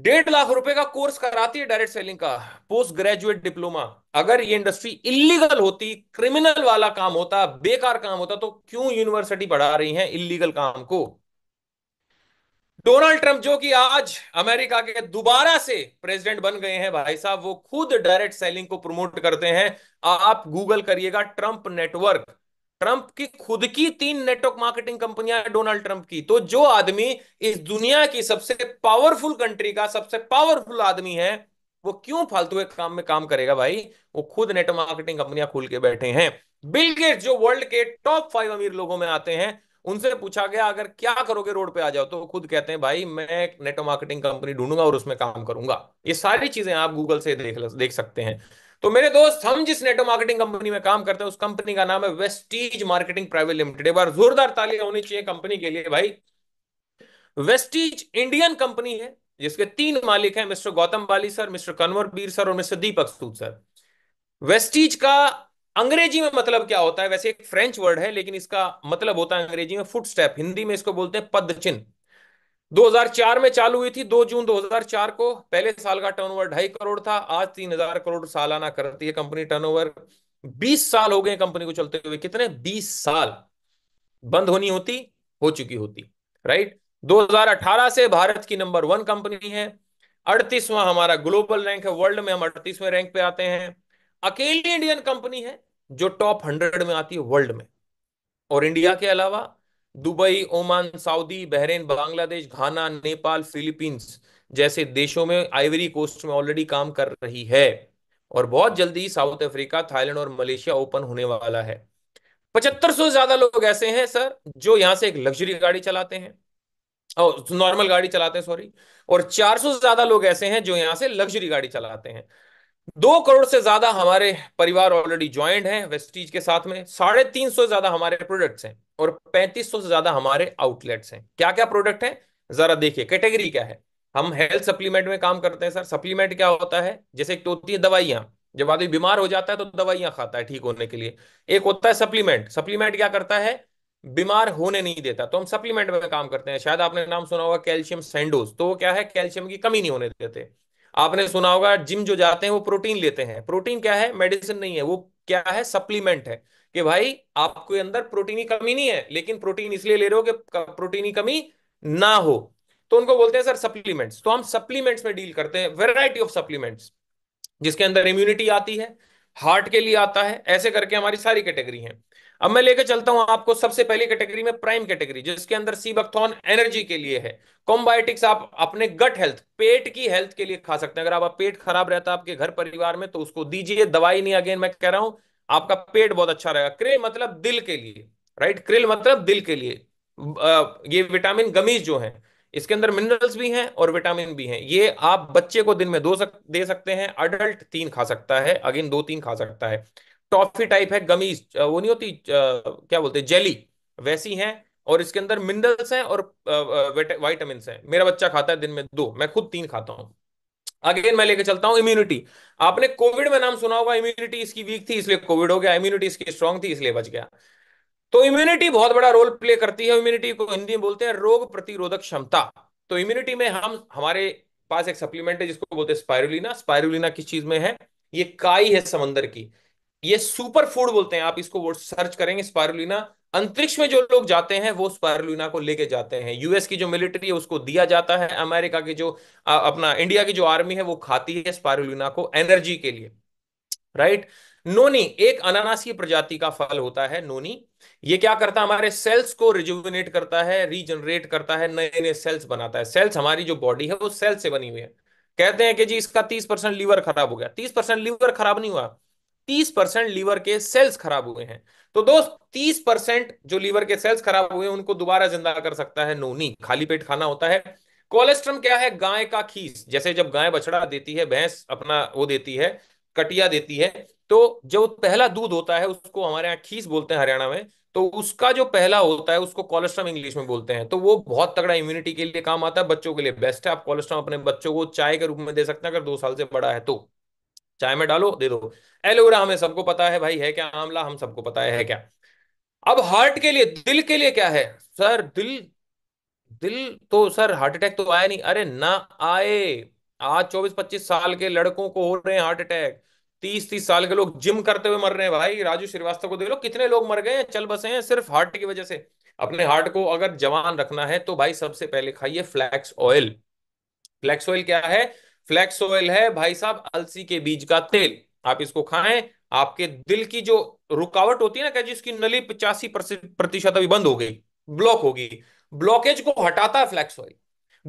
डेढ़ लाख रुपए का कोर्स कराती है डायरेक्ट सेलिंग का पोस्ट ग्रेजुएट डिप्लोमा अगर ये इंडस्ट्री इलीगल होती क्रिमिनल वाला काम होता बेकार काम होता तो क्यों यूनिवर्सिटी पढ़ा रही है इलीगल काम को डोनाल्ड ट्रंप जो कि आज अमेरिका के दोबारा से प्रेसिडेंट बन गए हैं भाई साहब वो खुद डायरेक्ट सेलिंग को प्रमोट करते हैं आप गूगल करिएगा ट्रंप नेटवर्क ट्रंप की खुद की तीन नेटवर्क मार्केटिंग कंपनियां डोनाल्ड ट्रंप की तो जो आदमी इस दुनिया की सबसे पावरफुल कंट्री का सबसे पावरफुल आदमी है वो क्यों फालतू के काम में काम करेगा भाई वो खुद नेटवर्क मार्केटिंग कंपनियां खोल के बैठे हैं बिल गेट्स जो वर्ल्ड के टॉप फाइव अमीर लोगों में आते हैं उनसे पूछा गया अगर क्या करोगे रोड पे आ जाओ तो खुद कहते हैं भाई मैं एक नेटो मार्केटिंग कंपनी ढूंढूंगा और उसमें काम करूंगा ये सारी चीजें आप गूगल से देख देख सकते हैं तो मेरे दोस्त हम जिस नेटो मार्केटिंग कंपनी में काम करते हैं उस कंपनी का नाम है वेस्टीज मार्केटिंग प्राइवेट लिमिटेड एक बार जोरदार तालियां होनी चाहिए कंपनी के लिए भाई वेस्टीज इंडियन कंपनी है जिसके तीन मालिक हैं mister Gautam Bali sir mister Kanwar Bir sir और mister Deepak Sood sir Vestige का अंग्रेजी में मतलब क्या होता है वैसे एक फ्रेंच वर्ड है लेकिन इसका मतलब होता है अंग्रेजी में फुट स्टेप हिंदी में इसको बोलते हैं पद चिन्ह दो में चालू हुई थी 2 जून 2004 को पहले साल का टर्न ढाई करोड़ था आज तीन हजार करोड़ सालाना करती है कंपनी टर्न 20 साल हो गए कंपनी को चलते हुए कितने 20 साल बंद होनी होती हो चुकी होती राइट 2018 से भारत की नंबर वन कंपनी है अड़तीसवां हमारा ग्लोबल रैंक है वर्ल्ड में हम अड़तीसवें रैंक पे आते हैं अकेली इंडियन कंपनी है जो टॉप हंड्रेड में आती है वर्ल्ड में और इंडिया के अलावा Dubai Oman Saudi Bahrain Bangladesh Ghana Nepal Philippines जैसे देशों में आइवरी कोस्ट में ऑलरेडी काम कर रही है और बहुत जल्दी साउथ अफ्रीका थाईलैंड और मलेशिया ओपन होने वाला है पचहत्तर सौ ज्यादा लोग ऐसे हैं सर जो यहां से एक लग्जरी गाड़ी चलाते हैं और नॉर्मल गाड़ी चलाते हैं सॉरी और 400 ज्यादा लोग ऐसे हैं जो यहां से लग्जरी गाड़ी चलाते हैं दो करोड़ से ज्यादा हमारे परिवार ऑलरेडी ज्वाइंट हैं वेस्टीज के साथ में साढ़े तीन सौ ज्यादा हमारे प्रोडक्ट्स हैं और पैंतीस सौ से ज्यादा हमारे आउटलेट्स हैं क्या क्या प्रोडक्ट हैं जरा देखिए कैटेगरी क्या है हम हेल्थ सप्लीमेंट में काम करते हैं सर सप्लीमेंट क्या होता है जैसे एक तो होती है दवाइयां जब आदमी बीमार हो जाता है तो दवाइयां खाता है ठीक होने के लिए एक होता है सप्लीमेंट सप्लीमेंट क्या करता है बीमार होने नहीं देता तो हम सप्लीमेंट में काम करते हैं शायद आपने नाम सुना होगा कैल्शियम सेंडोज तो वो क्या है कैल्शियम की कमी नहीं होने देते आपने सुना होगा जिम जो जाते हैं वो प्रोटीन लेते हैं प्रोटीन क्या है मेडिसिन नहीं है वो क्या है सप्लीमेंट है कि भाई आपके अंदर प्रोटीन की कमी नहीं है लेकिन प्रोटीन इसलिए ले रहे हो कि प्रोटीन की कमी ना हो तो उनको बोलते हैं सर सप्लीमेंट्स तो हम सप्लीमेंट्स में डील करते हैं वेराइटी ऑफ सप्लीमेंट्स जिसके अंदर इम्यूनिटी आती है हार्ट के लिए आता है ऐसे करके हमारी सारी कैटेगरी है अब मैं लेकर चलता हूं आपको सबसे पहली कैटेगरी में प्राइम कैटेगरी जिसके अंदर सी बक्थॉन एनर्जी के लिए है कॉम्बायोटिक्स आप अपने गट हेल्थ पेट की हेल्थ के लिए खा सकते हैं अगर आप पेट खराब रहता है आपके घर परिवार में तो उसको दीजिए दवाई नहीं अगेन मैं कह रहा हूं आपका पेट बहुत अच्छा रहेगा क्रिल मतलब दिल के लिए राइट क्रिल मतलब दिल के लिए ये विटामिन गमीज जो है इसके अंदर मिनरल्स भी हैं और विटामिन भी हैं ये आप बच्चे को दिन में दो सक, दे सकते हैं अडल्ट तीन खा सकता है अगेन दो तीन खा सकता है टॉफी टाइप है गमीज वो नहीं होती क्या बोलते जेली वैसी हैं और इसके अंदर मिनरल्स हैं और वाइटामिन हैं मेरा बच्चा खाता है दिन में दो मैं खुद तीन खाता हूं अगेन मैं लेके चलता हूं इम्यूनिटी आपने कोविड में नाम सुना होगा इम्यूनिटी इसकी वीक थी इसलिए कोविड हो गया इम्यूनिटी इसकी स्ट्रांग थी इसलिए बच गया तो इम्यूनिटी बहुत बड़ा रोल प्ले करती है इम्यूनिटी को हिंदी में बोलते हैं रोग प्रतिरोधक क्षमता तो इम्यूनिटी में हम हमारे पास एक सप्लीमेंट है जिसको बोलते हैं स्पायरुलिना स्पायरुलिना किस चीज में है ये काई है समंदर की ये सुपर फूड बोलते हैं आप इसको वो सर्च करेंगे स्पायरुलिना अंतरिक्ष में जो लोग जाते हैं वो स्पायरुलिना को लेके जाते हैं यूएस की जो मिलिट्री है उसको दिया जाता है अमेरिका की जो आ, अपना इंडिया की जो आर्मी है वो खाती है स्पायरुलिना को एनर्जी के लिए राइट नोनी एक अनानासीय प्रजाति का फल होता है नोनी ये क्या करता है हमारे सेल्स को रिजुविनेट करता है रीजनरेट करता है नए नए सेल्स बनाता है सेल्स हमारी जो बॉडी है वो सेल्स से बनी हुई है कहते हैं कि जी इसका तीस परसेंट लीवर खराब हो गया तीस परसेंट लीवर खराब नहीं हुआ 30 परसेंट लीवर के सेल्स खराब हुए हैं तो दोस्त 30 परसेंट जो लीवर के सेल्स खराब हुए हैं उनको दोबारा जिंदा कर सकता है नोनी खाली पेट खाना होता है कोलेस्ट्रम क्या है गाय का खीस जैसे जब गाय बछड़ा देती है भैंस अपना वो देती है कटिया देती है तो जो पहला दूध होता है उसको हमारे यहाँ खीस बोलते हैं हरियाणा में तो उसका जो पहला होता है उसको कोलेस्ट्रॉम इंग्लिश में बोलते हैं तो वो बहुत तगड़ा इम्यूनिटी के लिए काम आता है बच्चों के लिए बेस्ट है आप कोलेस्ट्रॉम अपने बच्चों को चाय के रूप में दे सकते हैं अगर दो साल से बड़ा है तो चाय में डालो दे दो एलोवेरा हमें सबको पता है भाई है क्या आंवला हम सबको पता है, है क्या अब हार्ट के लिए दिल के लिए क्या है सर दिल दिल तो सर हार्ट अटैक तो आया नहीं अरे ना आए आज चौबीस पच्चीस साल के लड़कों को हो रहे हैं हार्ट अटैक तीस तीस साल के लोग जिम करते हुए मर रहे हैं भाई राजू श्रीवास्तव को देख लो कितने लोग मर गए हैं चल बसे हैं सिर्फ हार्ट की वजह से अपने हार्ट को अगर जवान रखना है तो भाई सबसे पहले खाइए फ्लैक्स ऑयल फ्लैक्स ऑयल क्या है फ्लैक्स ऑयल है भाई साहब अलसी के बीज का तेल आप इसको खाएं आपके दिल की जो रुकावट होती है ना जी उसकी नली पचासी प्रतिशत अभी बंद हो गई ब्लॉक होगी ब्लॉकेज को हटाता है फ्लैक्स ऑयल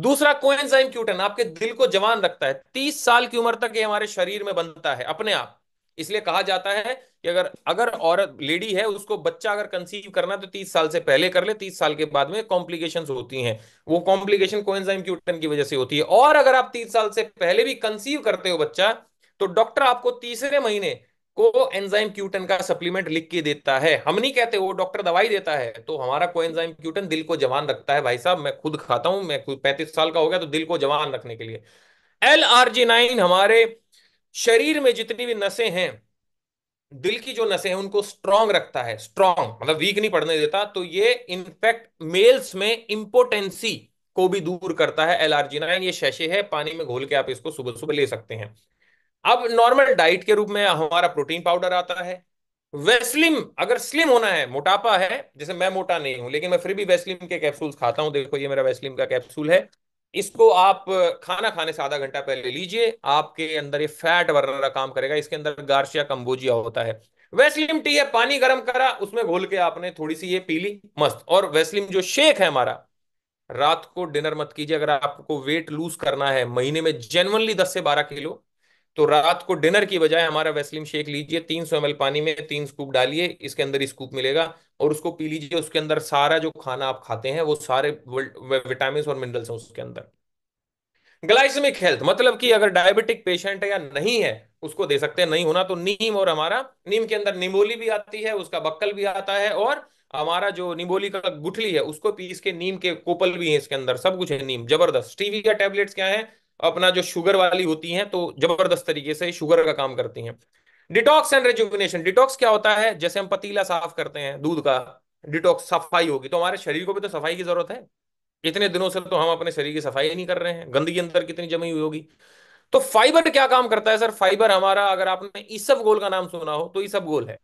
दूसरा कोएंजाइम क्यूटन आपके दिल को जवान रखता है तीस साल की उम्र तक ये हमारे शरीर में बनता है अपने आप इसलिए कहा जाता है कि अगर अगर औरत लेडी है उसको बच्चा अगर कंसीव करना तो तीस साल से पहले कर ले तीस साल के बाद में कॉम्प्लिकेशंस होती हैं वो कॉम्प्लिकेशन कोएंजाइम क्यूटन की वजह से होती है और अगर आप तीस साल से पहले भी कंसीव करते हो बच्चा तो डॉक्टर आपको तीसरे महीने को एंजाइम क्यूटन का सप्लीमेंट लिख के देता है हम नहीं कहते वो डॉक्टर दवाई देता है तो हमारा कोएंजाइम क्यूटन दिल को जवान रखता है भाई साहब मैं खुद खाता हूं मैं पैंतीस साल का हो गया तो दिल को जवान रखने के लिए एल नाइन हमारे शरीर में जितनी भी नसें हैं दिल की जो नसें हैं उनको स्ट्रांग रखता है स्ट्रांग मतलब वीक नहीं पड़ने देता तो ये इनफैक्ट मेल्स में इंपोटेंसी को भी दूर करता है एलआरजी नाइन ये शैशे है पानी में घोल के आप इसको सुबह सुबह ले सकते हैं अब नॉर्मल डाइट के रूप में हमारा प्रोटीन पाउडर आता है वेस्लिम अगर स्लिम होना है मोटापा है जैसे मैं मोटा नहीं हूं लेकिन मैं फिर भी वेस्लिम के कैप्सूल खाता हूं देखो ये मेरा वेस्लिम का कैप्सूल है इसको आप खाना खाने से आधा घंटा पहले लीजिए आपके अंदर ये फैट वगैरह काम करेगा इसके अंदर गार्शिया कंबोजिया होता है वेस्लिम टी है पानी गर्म करा उसमें घोल के आपने थोड़ी सी ये पी ली मस्त और वेस्लिम जो शेक है हमारा रात को डिनर मत कीजिए अगर आपको वेट लूज करना है महीने में जेनवनली दस से बारह किलो तो रात को डिनर की बजाय हमारा वेस्लिन शेक लीजिए 300 सौ पानी में तीन स्कूप डालिए इसके अंदर स्कूप मिलेगा और उसको पी लीजिए उसके अंदर सारा जो खाना आप खाते हैं वो सारे विटामिन और मिनरल्स हैं उसके अंदर ग्लाइसमिक हेल्थ मतलब कि अगर डायबिटिक पेशेंट है या नहीं है उसको दे सकते हैं नहीं होना तो नीम और हमारा नीम के अंदर निमोली भी आती है उसका बक्कल भी आता है और हमारा जो निमोली का गुठली है उसको पीस के नीम के कोपल भी है इसके अंदर सब कुछ है नीम जबरदस्त टीवी का टैबलेट्स क्या है अपना जो शुगर वाली होती हैं तो जबरदस्त तरीके से शुगर का काम करती हैं डिटॉक्स एंड रेजुविनेशन डिटॉक्स क्या होता है जैसे हम पतीला साफ करते हैं दूध का डिटॉक्स सफाई होगी तो हमारे शरीर को भी तो सफाई की जरूरत है इतने दिनों से तो हम अपने शरीर की सफाई नहीं कर रहे हैं गंदगी अंदर कितनी जमी हुई होगी तो फाइबर क्या काम करता है सर फाइबर हमारा अगर आपने सब गोल का नाम सुना हो तो सब गोल है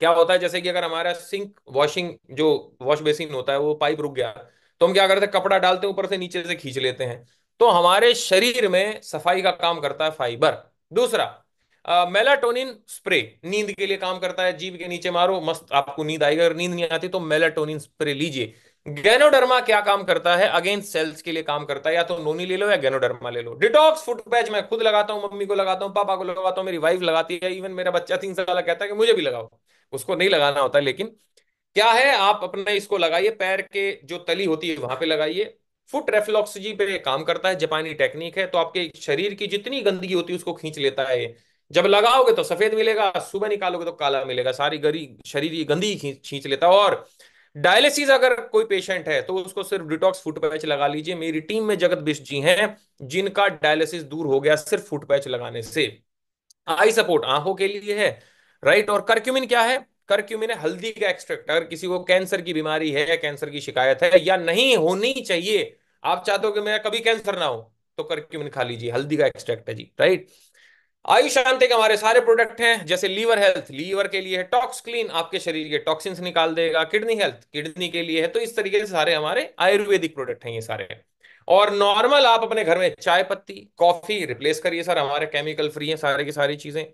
क्या होता है जैसे कि अगर हमारा सिंक वॉशिंग जो वॉश बेसिन होता है वो पाइप रुक गया तो हम क्या करते हैं कपड़ा डालते हैं ऊपर से नीचे से खींच लेते हैं तो हमारे शरीर में सफाई का काम करता है फाइबर दूसरा मेलाटोनिन स्प्रे नींद के लिए काम करता है जीव के नीचे मारो मस्त आपको नींद आएगी अगर नींद नहीं आती तो मेलाटोनिन स्प्रे लीजिए गैनोडर्मा क्या काम करता है अगेंस्ट सेल्स के लिए काम करता है या तो नोनी ले लो या गैनोडर्मा ले लो डिटॉक्स फूड पैच मैं खुद लगाता हूं मम्मी को लगाता हूं पापा को लगाता हूं मेरी वाइफ लगाती है इवन मेरा बच्चा तीन साल कहता है कि मुझे भी लगाओ उसको नहीं लगाना होता लेकिन क्या है आप अपने इसको लगाइए पैर के जो तली होती है वहां पे लगाइए फुट रेफ्लॉक्सजी पे काम करता है जापानी टेक्निक है तो आपके शरीर की जितनी गंदगी होती है उसको खींच लेता है जब लगाओगे तो सफेद मिलेगा सुबह निकालोगे तो काला मिलेगा सारी गरी शरीर की गंदगी खींच लेता है और डायलिसिस अगर कोई पेशेंट है तो उसको सिर्फ डिटॉक्स फुट पैच लगा लीजिए मेरी टीम में जगत बिश जी हैं जिनका डायलिसिस दूर हो गया सिर्फ फुट पैच लगाने से आई सपोर्ट आंखों के लिए है राइट और करक्यूमिन क्या है करक्यूमिन हल्दी का एक्सट्रैक्ट अगर किसी को कैंसर की बीमारी है कैंसर की शिकायत है या नहीं होनी चाहिए आप चाहते हो कि मेरा कभी कैंसर ना हो तो करक्यूमिन खा लीजिए हल्दी का एक्सट्रैक्ट है जी राइट आयु शांति के हमारे सारे प्रोडक्ट हैं जैसे लीवर हेल्थ लीवर के लिए है टॉक्स क्लीन आपके शरीर के टॉक्सिन्स निकाल देगा किडनी हेल्थ किडनी के लिए है तो इस तरीके से सारे हमारे आयुर्वेदिक प्रोडक्ट हैं ये सारे और नॉर्मल आप अपने घर में चाय पत्ती कॉफी रिप्लेस करिए सर हमारे केमिकल फ्री हैं सारे की सारी चीजें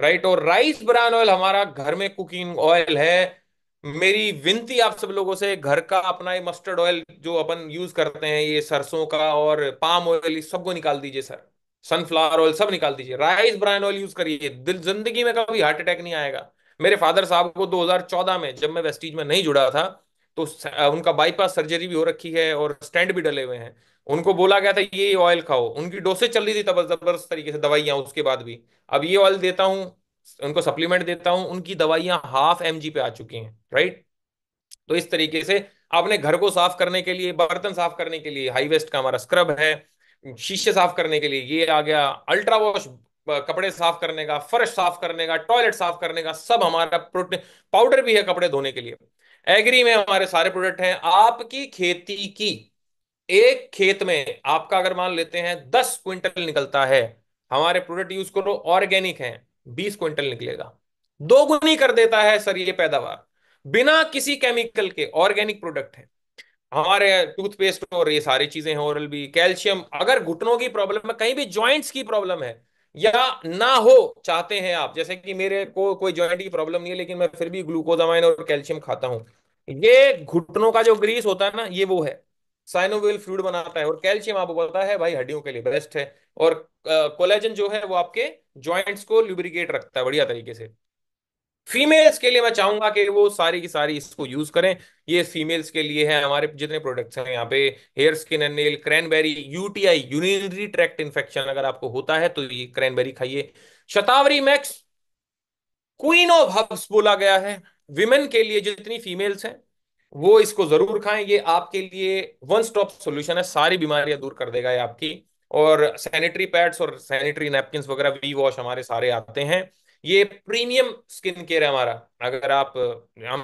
राइट और राइस ब्रान ऑयल हमारा घर में कुकिंग ऑयल है मेरी विनती आप सब लोगों से घर का अपना ये मस्टर्ड ऑयल जो अपन यूज करते हैं ये सरसों का और पाम ऑयल सबको निकाल दीजिए सर सनफ्लावर ऑयल सब निकाल दीजिए राइस ब्रान ऑयल यूज करिए दिल जिंदगी में कभी हार्ट अटैक नहीं आएगा मेरे फादर साहब को 2014 में जब मैं वेस्टीज में नहीं जुड़ा था तो उनका बाईपास सर्जरी भी हो रखी है और स्टैंड भी डले हुए हैं उनको बोला गया था ये ऑयल खाओ उनकी डोसेज चल रही थी जबरदस्त तरीके से दवाइयां उसके बाद भी अब ये ऑयल देता हूँ उनको सप्लीमेंट देता हूँ उनकी दवाइयां हाफ एम पे आ चुकी हैं राइट तो इस तरीके से आपने घर को साफ करने के लिए बर्तन साफ करने के लिए हाई वेस्ट का हमारा स्क्रब है शीशे साफ करने के लिए ये आ गया अल्ट्रा वॉश कपड़े साफ करने का फर्श साफ करने का टॉयलेट साफ करने का सब हमारा प्रोटीन पाउडर भी है कपड़े धोने के लिए एग्री में हमारे सारे प्रोडक्ट हैं आपकी खेती की एक खेत में आपका अगर मान लेते हैं दस क्विंटल निकलता है हमारे प्रोडक्ट यूज करो ऑर्गेनिक है बीस क्विंटल निकलेगा दो गुनी कर देता है सर ये पैदावार बिना किसी केमिकल के ऑर्गेनिक प्रोडक्ट है हमारे टूथपेस्ट और ये सारी चीजें हैं ओरल भी कैल्शियम अगर घुटनों की प्रॉब्लम है कहीं भी ज्वाइंट्स की प्रॉब्लम है या ना हो चाहते हैं आप जैसे कि मेरे को कोई ज्वाइंट की प्रॉब्लम नहीं है लेकिन मैं फिर भी ग्लूकोजामाइन और कैल्शियम खाता हूं ये घुटनों का जो ग्रीस होता है ना ये वो है साइनोवेल फ्लूड बनाता है और कैल्शियम आपको पता है भाई हड्डियों के लिए बेस्ट है और कोलेजन जो है वो आपके ज्वाइंट्स को लुब्रिकेट रखता है बढ़िया तरीके से फीमेल्स के लिए मैं चाहूंगा कि वो सारी की सारी इसको यूज करें ये फीमेल्स के लिए है हमारे जितने प्रोडक्ट्स हैं यहाँ पे hair skin and nail cranberry UTI urinary tract infection अगर आपको होता है तो ये क्रैनबेरी खाइए Shatavari max queen of herbs बोला गया है विमेन के लिए जितनी फीमेल्स हैं वो इसको जरूर खाएं ये आपके लिए वन स्टॉप सॉल्यूशन है सारी बीमारियां दूर कर देगा ये आपकी और सैनिटरी पैड्स और सैनिटरी नैपकिन वगैरह वी वॉश हमारे सारे आते हैं ये प्रीमियम स्किन केयर है हमारा अगर आप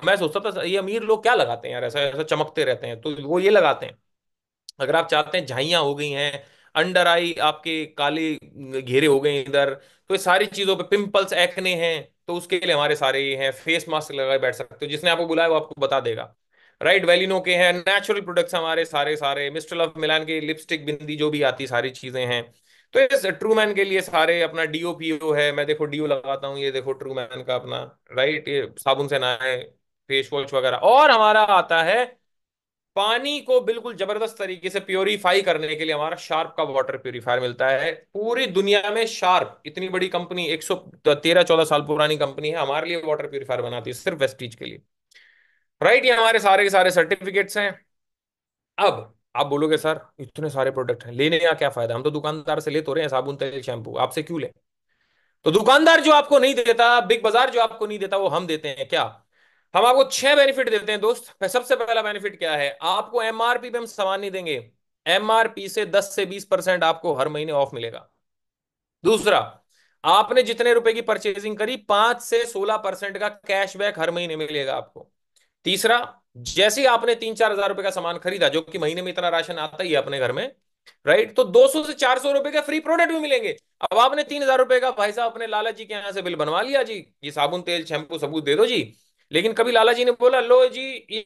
मैं सोचता था ये अमीर लोग क्या लगाते हैं यार ऐसा ऐसा चमकते रहते हैं तो वो ये लगाते हैं अगर आप चाहते हैं झाइया हो गई हैं अंडर आई आपके काले घेरे हो गए इधर तो ये सारी चीज़ों पे पिंपल्स एक्ने हैं तो उसके लिए हमारे सारे ये हैं फेस मास्क लगाए बैठ सकते हो जिसने आपको बुलाया वो आपको बता देगा राइट वेलिनो के हैं नेचुरल प्रोडक्ट्स हमारे सारे सारे मिस्टर लव मिलान के लिपस्टिक बिंदी जो भी आती सारी चीजें हैं तो इस ट्रू मैन के लिए सारे अपना डीओ पीओ है मैं देखो डीओ लगाता हूँ ये देखो ट्रू मैन का अपना राइट ये साबुन से नहाए फेस वॉश वगैरह और हमारा आता है पानी को बिल्कुल जबरदस्त तरीके से प्योरीफाई करने के लिए हमारा शार्प का वाटर प्योरीफायर मिलता है पूरी दुनिया में शार्प इतनी बड़ी कंपनी एक सौ तेरह चौदह साल पुरानी कंपनी है हमारे लिए वाटर प्योरीफायर बनाती है सिर्फ वेस्टीज के लिए राइट ये हमारे सारे के सारे सर्टिफिकेट्स हैं अब आप बोलोगे सर इतने सारे प्रोडक्ट हैं लेने का क्या फायदा हम तो दुकानदार से ले तो रहे हैं साबुन तेल शैम्पू आपसे क्यों ले तो दुकानदार जो आपको नहीं देता बिग बाजार जो आपको नहीं देता वो हम देते हैं क्या हम आपको छह बेनिफिट देते हैं दोस्त सबसे पहला बेनिफिट क्या है आपको एमआरपी पे हम सामान नहीं देंगे एमआरपी से 10 से 20 परसेंट आपको हर महीने ऑफ मिलेगा दूसरा आपने जितने रुपए की परचेजिंग करी पांच से सोलह परसेंट का कैशबैक हर महीने मिलेगा आपको तीसरा जैसे आपने तीन चार हजार रुपए का सामान खरीदा जो कि महीने में इतना राशन आता ही है अपने घर में राइट तो 200 से 400 रुपए का फ्री प्रोडक्ट भी मिलेंगे अब आपने तीन हजार रुपए का भाई साहब अपने लाला जी के यहां से बिल बनवा लिया जी ये साबुन तेल शैम्पू सबूत दे दो जी लेकिन कभी लाला जी ने बोला लो जी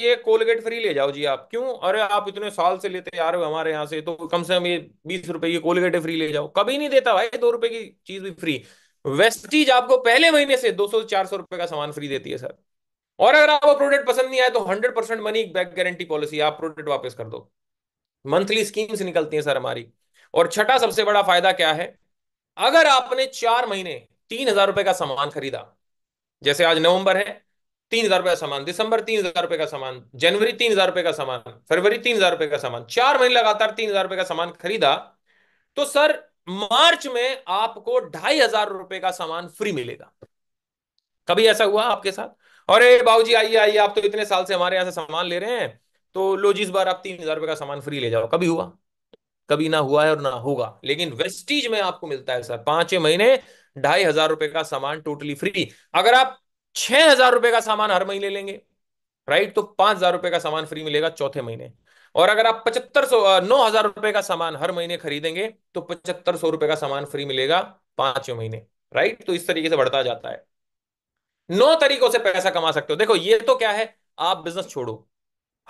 ये कोलगेट फ्री ले जाओ जी आप क्यों अरे आप इतने साल से लेते आ रहे हो हमारे यहाँ से तो कम से कम ये बीस रुपए की कोलगेट फ्री ले जाओ कभी नहीं देता भाई दो रुपए की चीज भी फ्री वेस्टीज आपको पहले महीने से दो सौ चार सौ रुपए का सामान फ्री देती है सर और अगर आपको प्रोडक्ट पसंद नहीं आया तो hundred percent money back guarantee policy आप प्रोडक्ट वापस कर दो मंथली स्कीम्स निकलती हैं सर हमारी और छठा सबसे बड़ा फायदा क्या है अगर आपने चार महीने तीन हजार रुपए का सामान खरीदा जैसे आज नवंबर है तीन हजार रुपए का सामान दिसंबर तीन हजार रुपए का सामान जनवरी तीन हजार रुपए का सामान फरवरी तीन हजार रुपए का सामान चार महीने लगातार तीन हजार रुपए का सामान खरीदा तो सर मार्च में आपको ढाई हजार रुपए का सामान फ्री मिलेगा कभी ऐसा हुआ आपके साथ अरे बाबू जी आइए आइए आप तो इतने साल से हमारे यहाँ से सामान ले रहे हैं तो लो जी इस बार आप तीन हजार रुपये का सामान फ्री ले जाओ कभी हुआ कभी ना हुआ है और ना होगा लेकिन वेस्टीज में आपको मिलता है सर पांच महीने ढाई हजार रुपए का सामान टोटली फ्री अगर आप छह हजार रुपए का सामान हर महीने लेंगे राइट तो पांच हजार रुपए का सामान फ्री मिलेगा चौथे महीने और अगर आप पचहत्तर सौ नौ हजार रुपए का सामान हर महीने खरीदेंगे तो पचहत्तर सौ रुपए का सामान फ्री मिलेगा पांचवें महीने राइट तो इस तरीके से बढ़ता जाता है नौ तरीकों से पैसा कमा सकते हो देखो ये तो क्या है आप बिजनेस छोड़ो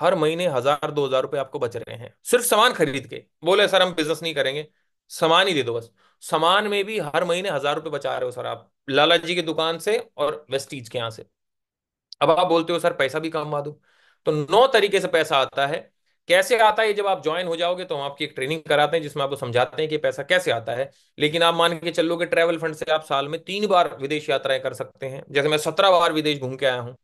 हर महीने हजार दो हजार रुपए आपको बच रहे हैं सिर्फ सामान खरीद के बोले सर हम बिजनेस नहीं करेंगे सामान ही दे दो बस सामान में भी हर महीने हजार रुपए बचा रहे हो सर आप लाला जी की दुकान से और वेस्टीज के यहां से अब आप बोलते हो सर पैसा भी कमा दो तो नौ तरीके से पैसा आता है कैसे आता है जब आप ज्वाइन हो जाओगे तो हम आपकी एक ट्रेनिंग कराते हैं जिसमें आपको समझाते हैं कि पैसा कैसे आता है लेकिन आप मान के चलो कि ट्रैवल फंड से आप साल में तीन बार विदेश यात्राएं कर सकते हैं जैसे मैं सत्रह बार विदेश घूम के आया हूँ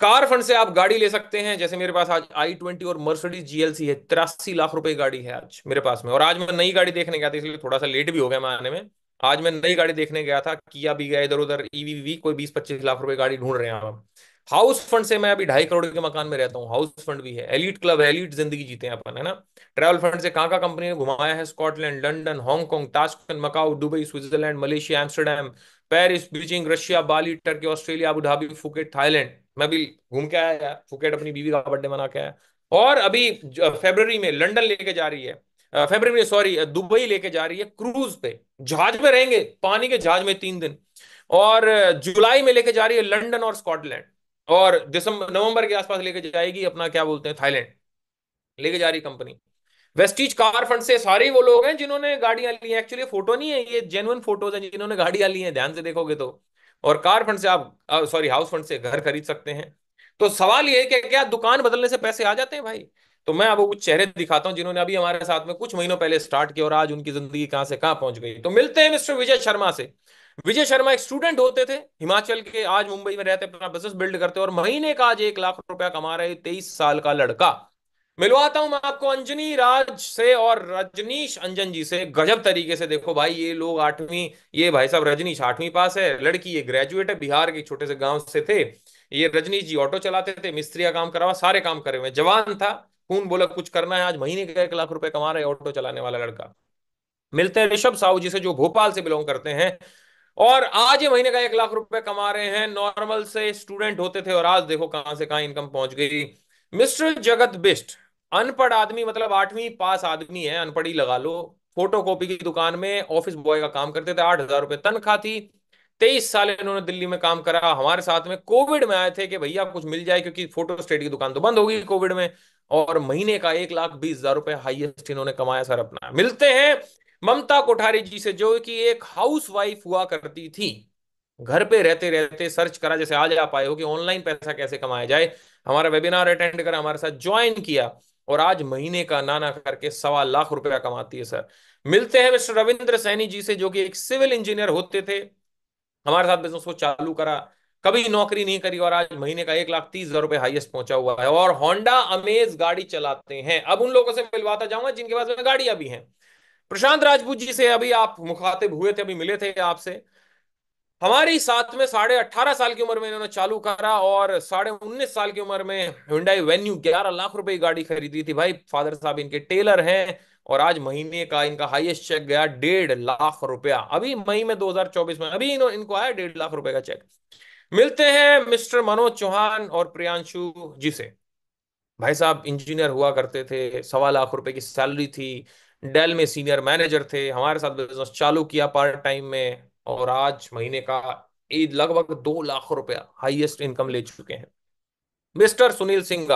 कार फंड से आप गाड़ी ले सकते हैं जैसे मेरे पास आज आई ट्वेंटी और मर्सडीज जीएलसी है तिरासी लाख रुपए गाड़ी है आज मेरे पास में और आज मैं नई गाड़ी देखने गया था इसलिए थोड़ा सा लेट भी हो गया मैं आने में आज मैं नई गाड़ी देखने गया था किया भी गया इधर उधर ईवी e कोई बीस पच्चीस लाख रुपए गाड़ी ढूंढ रहे हैं आप हाउस फंड से मैं अभी ढाई करोड़ के मकान में रहता हूँ हाउस फंड भी है एलिट क्लब है एलिट जिंदगी जीते हैं अपन है ना ट्रैवल फंड से कहाँ का कंपनी ने घुमाया है स्कॉटलैंड लंडन हांगकॉन्ग ताजकन Macau Dubai Switzerland Malaysia Amsterdam Paris Beijing Russia Bali Turkey Australia Abu Dhabi Phuket Thailand मैं भी घूम के आया फुकेट अपनी बीवी का बर्थडे मना के आया और अभी फेबररी में लंडन लेके जा रही है फेबर में सॉरी दुबई लेके जा रही है क्रूज पे जहाज में रहेंगे पानी के जहाज में तीन दिन और जुलाई में लेके जा रही है लंडन और स्कॉटलैंड और दिसंबर नवंबर के आसपास लेके जाएगी अपना क्या बोलते हैं थाईलैंड लेके जा रही कंपनी वेस्टीज कार फंड से सारे वो लोग हैं जिन्होंने गाड़ियां ली हैं एक्चुअली फोटो नहीं है ये जेनुअन फोटोज हैं जिन्होंने गाड़ियां ली हैं ध्यान से देखोगे तो और कार फंड से आप सॉरी हाउस फंड से घर खरीद सकते हैं तो सवाल ये है कि क्या दुकान बदलने से पैसे आ जाते हैं भाई तो मैं आपको कुछ चेहरे दिखाता हूं जिन्होंने अभी हमारे साथ में कुछ महीनों पहले स्टार्ट किया और आज उनकी जिंदगी कहां से कहां पहुंच गई तो मिलते हैं मिस्टर विजय शर्मा से विजय शर्मा एक स्टूडेंट होते थे हिमाचल के आज मुंबई में रहते अपना बिजनेस बिल्ड करते और महीने का आज एक लाख रुपया कमा रहे तेईस साल का लड़का मिलवाता हूं मैं आपको अंजनी राज से और रजनीश अंजन जी से गजब तरीके से देखो भाई ये लोग आठवीं ये भाई साहब रजनीश आठवीं पास है लड़की ये ग्रेजुएट है बिहार के छोटे से गांव से थे ये रजनीश जी ऑटो चलाते थे मिस्त्री का काम करा हुआ सारे काम करे हुए जवान था कौन बोला कुछ करना है आज महीने का एक लाख रुपए कमा रहे ऑटो चलाने वाला लड़का मिलते हैं ऋषभ साहू जी से जो भोपाल से बिलोंग करते हैं और आज ये महीने का एक लाख रुपए कमा रहे हैं नॉर्मल से स्टूडेंट होते थे और आज देखो कहां से कहां इनकम पहुंच गई मिस्टर जगत बिस्ट अनपढ़ आदमी मतलब आठवीं पास आदमी है अनपढ़ ही लगा लो फोटो कॉपी की दुकान में ऑफिस बॉय का काम करते थे आठ हजार रुपए तनख्वाह थी तेईस साल इन्होंने दिल्ली में काम करा हमारे साथ में कोविड में आए थे कि भैया कुछ मिल जाए क्योंकि फोटो स्टेट की दुकान तो बंद होगी कोविड में और महीने का एक लाख बीस हजार रुपए हाइएस्ट इन्होंने कमाया सर अपना मिलते हैं ममता कोठारी जी से जो कि एक हाउस वाइफ हुआ करती थी घर पे रहते रहते सर्च करा जैसे आज आप आए हो कि ऑनलाइन पैसा कैसे कमाया जाए हमारा वेबिनार अटेंड कर हमारे साथ ज्वाइन किया और आज महीने का नाना करके सवा लाख रुपया कमाती है सर मिलते हैं मिस्टर रविंद्र सैनी जी से जो कि एक सिविल इंजीनियर होते थे हमारे साथ बिजनेस को चालू करा कभी नौकरी नहीं करी और आज महीने का एक लाख तीस हजार रुपए हाईएस्ट पहुंचा हुआ है और होंडा अमेज गाड़ी चलाते हैं अब उन लोगों से मिलवाता जाऊंगा जिनके पास में गाड़ियां भी हैं प्रशांत राजपूत जी से अभी आप मुखातिब हुए थे अभी मिले थे आपसे हमारी साथ में साढ़े अट्ठारह साल की उम्र में इन्होंने चालू करा और साढ़े उन्नीस साल की उम्र में हुडाई वेन्यू ग्यारह लाख रुपए की गाड़ी खरीदी थी भाई फादर साहब इनके टेलर हैं और आज महीने का इनका हाईएस्ट चेक गया डेढ़ लाख रुपया अभी मई में 2024 में अभी इनको आया डेढ़ लाख रुपए का चेक मिलते हैं मिस्टर मनोज चौहान और प्रियांशु जी से भाई साहब इंजीनियर हुआ करते थे सवा लाख रुपए की सैलरी थी डेल में सीनियर मैनेजर थे हमारे साथ बिजनेस चालू किया पार्ट टाइम में और आज महीने का लगभग दो लाख रुपया हाईएस्ट इनकम ले चुके हैं mister Sunil Singh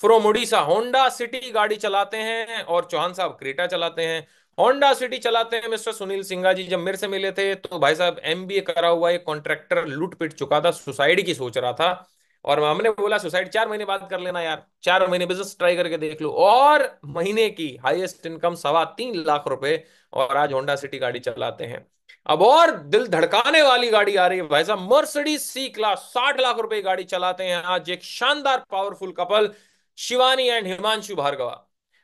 from Orissa Honda City गाड़ी चलाते हैं और चौहान साहब क्रेटा चलाते हैं होंडा सिटी चलाते हैं मिस्टर सुनील सिंघा जी जब मेरे से मिले थे तो भाई साहब एमबीए करा हुआ एक कॉन्ट्रेक्टर लूट पिट चुका था सुसाइड की सोच रहा था और हमने बोला सुसाइड चार महीने बाद कर लेना यार चार महीने बिजनेस ट्राई करके देख लो और महीने की हाईएस्ट इनकम सवा तीन लाख रुपए और आज होंडा सिटी गाड़ी चलाते हैं अब और दिल धड़काने वाली गाड़ी आ रही है भाई साहब मर्सिडीज सी क्लास साठ लाख रुपए गाड़ी चलाते हैं आज एक शानदार powerful couple Shivani and Himanshu Bhargava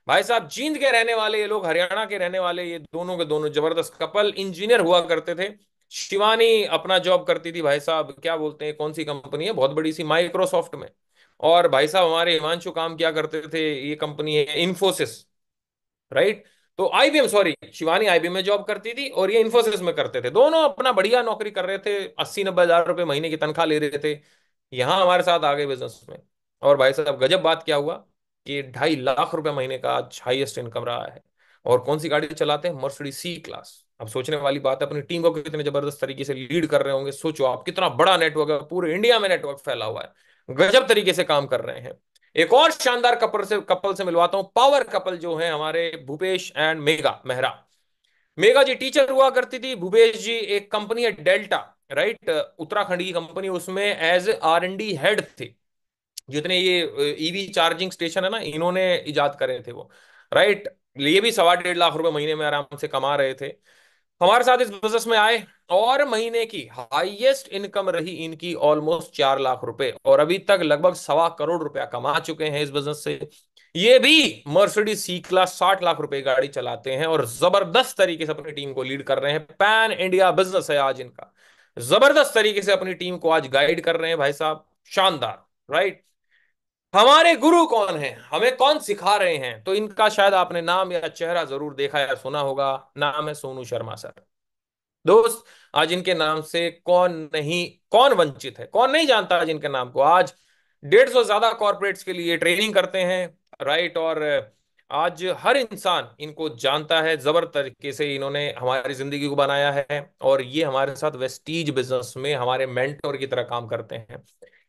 भाई साहब जींद के रहने वाले ये लोग हरियाणा के रहने वाले ये दोनों के दोनों जबरदस्त कपल इंजीनियर हुआ करते थे शिवानी अपना जॉब करती थी भाई साहब क्या बोलते हैं कौन सी कंपनी है बहुत बड़ी सी माइक्रोसॉफ्ट में और भाई साहब हमारे हिमांशु काम क्या करते थे ये कंपनी है इन्फोसिस राइट तो आईबीएम सॉरी शिवानी आईबीएम में जॉब करती थी और ये इन्फोसिस में करते थे दोनों अपना बढ़िया नौकरी कर रहे थे अस्सी नब्बे हजार रुपए महीने की तनख्वाह ले रहे थे यहां हमारे साथ आ गए बिजनेस में और भाई साहब गजब बात क्या हुआ कि ढाई लाख रुपए महीने का आज हाईएस्ट इनकम रहा है और कौन सी गाड़ी चलाते हैं मर्सिडीज सी क्लास अब सोचने वाली बात है अपनी टीम को कितने जबरदस्त तरीके से लीड कर रहे होंगे सोचो आप कितना बड़ा नेटवर्क है पूरे इंडिया में नेटवर्क फैला हुआ है गजब तरीके से काम कर रहे हैं एक और शानदार कपल से कपल से मिलवाता हूं पावर कपल जो है हमारे भूपेश एंड मेगा मेहरा मेगा जी टीचर हुआ करती थी भूपेश जी एक कंपनी है डेल्टा राइट उत्तराखंड की कंपनी उसमें as R and D head थे जितने ये ईवी चार्जिंग स्टेशन है ना इन्होंने इजाद करे थे वो राइट ये भी सवा डेढ़ लाख रुपए महीने में आराम से कमा रहे थे हमारे साथ इस बिजनेस में आए और महीने की हाईएस्ट इनकम रही इनकी ऑलमोस्ट चार लाख रुपए और अभी तक लगभग सवा करोड़ रुपया कमा चुके हैं इस बिजनेस से ये भी मर्सिडीज सी क्लास साठ लाख रुपए गाड़ी चलाते हैं और जबरदस्त तरीके से अपनी टीम को लीड कर रहे हैं पैन इंडिया बिजनेस है आज इनका जबरदस्त तरीके से अपनी टीम को आज गाइड कर रहे हैं भाई साहब शानदार राइट हमारे गुरु कौन है हमें कौन सिखा रहे हैं तो इनका शायद आपने नाम या चेहरा जरूर देखा या सुना होगा नाम है सोनू शर्मा सर दोस्त आज इनके नाम से कौन नहीं कौन वंचित है कौन नहीं जानता आज इनके नाम को आज डेढ़ सौ ज्यादा कॉरपोरेट्स के लिए ट्रेनिंग करते हैं राइट और आज हर इंसान इनको जानता है जबर तरीके से इन्होंने हमारी जिंदगी को बनाया है और ये हमारे साथ वेस्टीज बिजनेस में हमारे मेंटोर की तरह काम करते हैं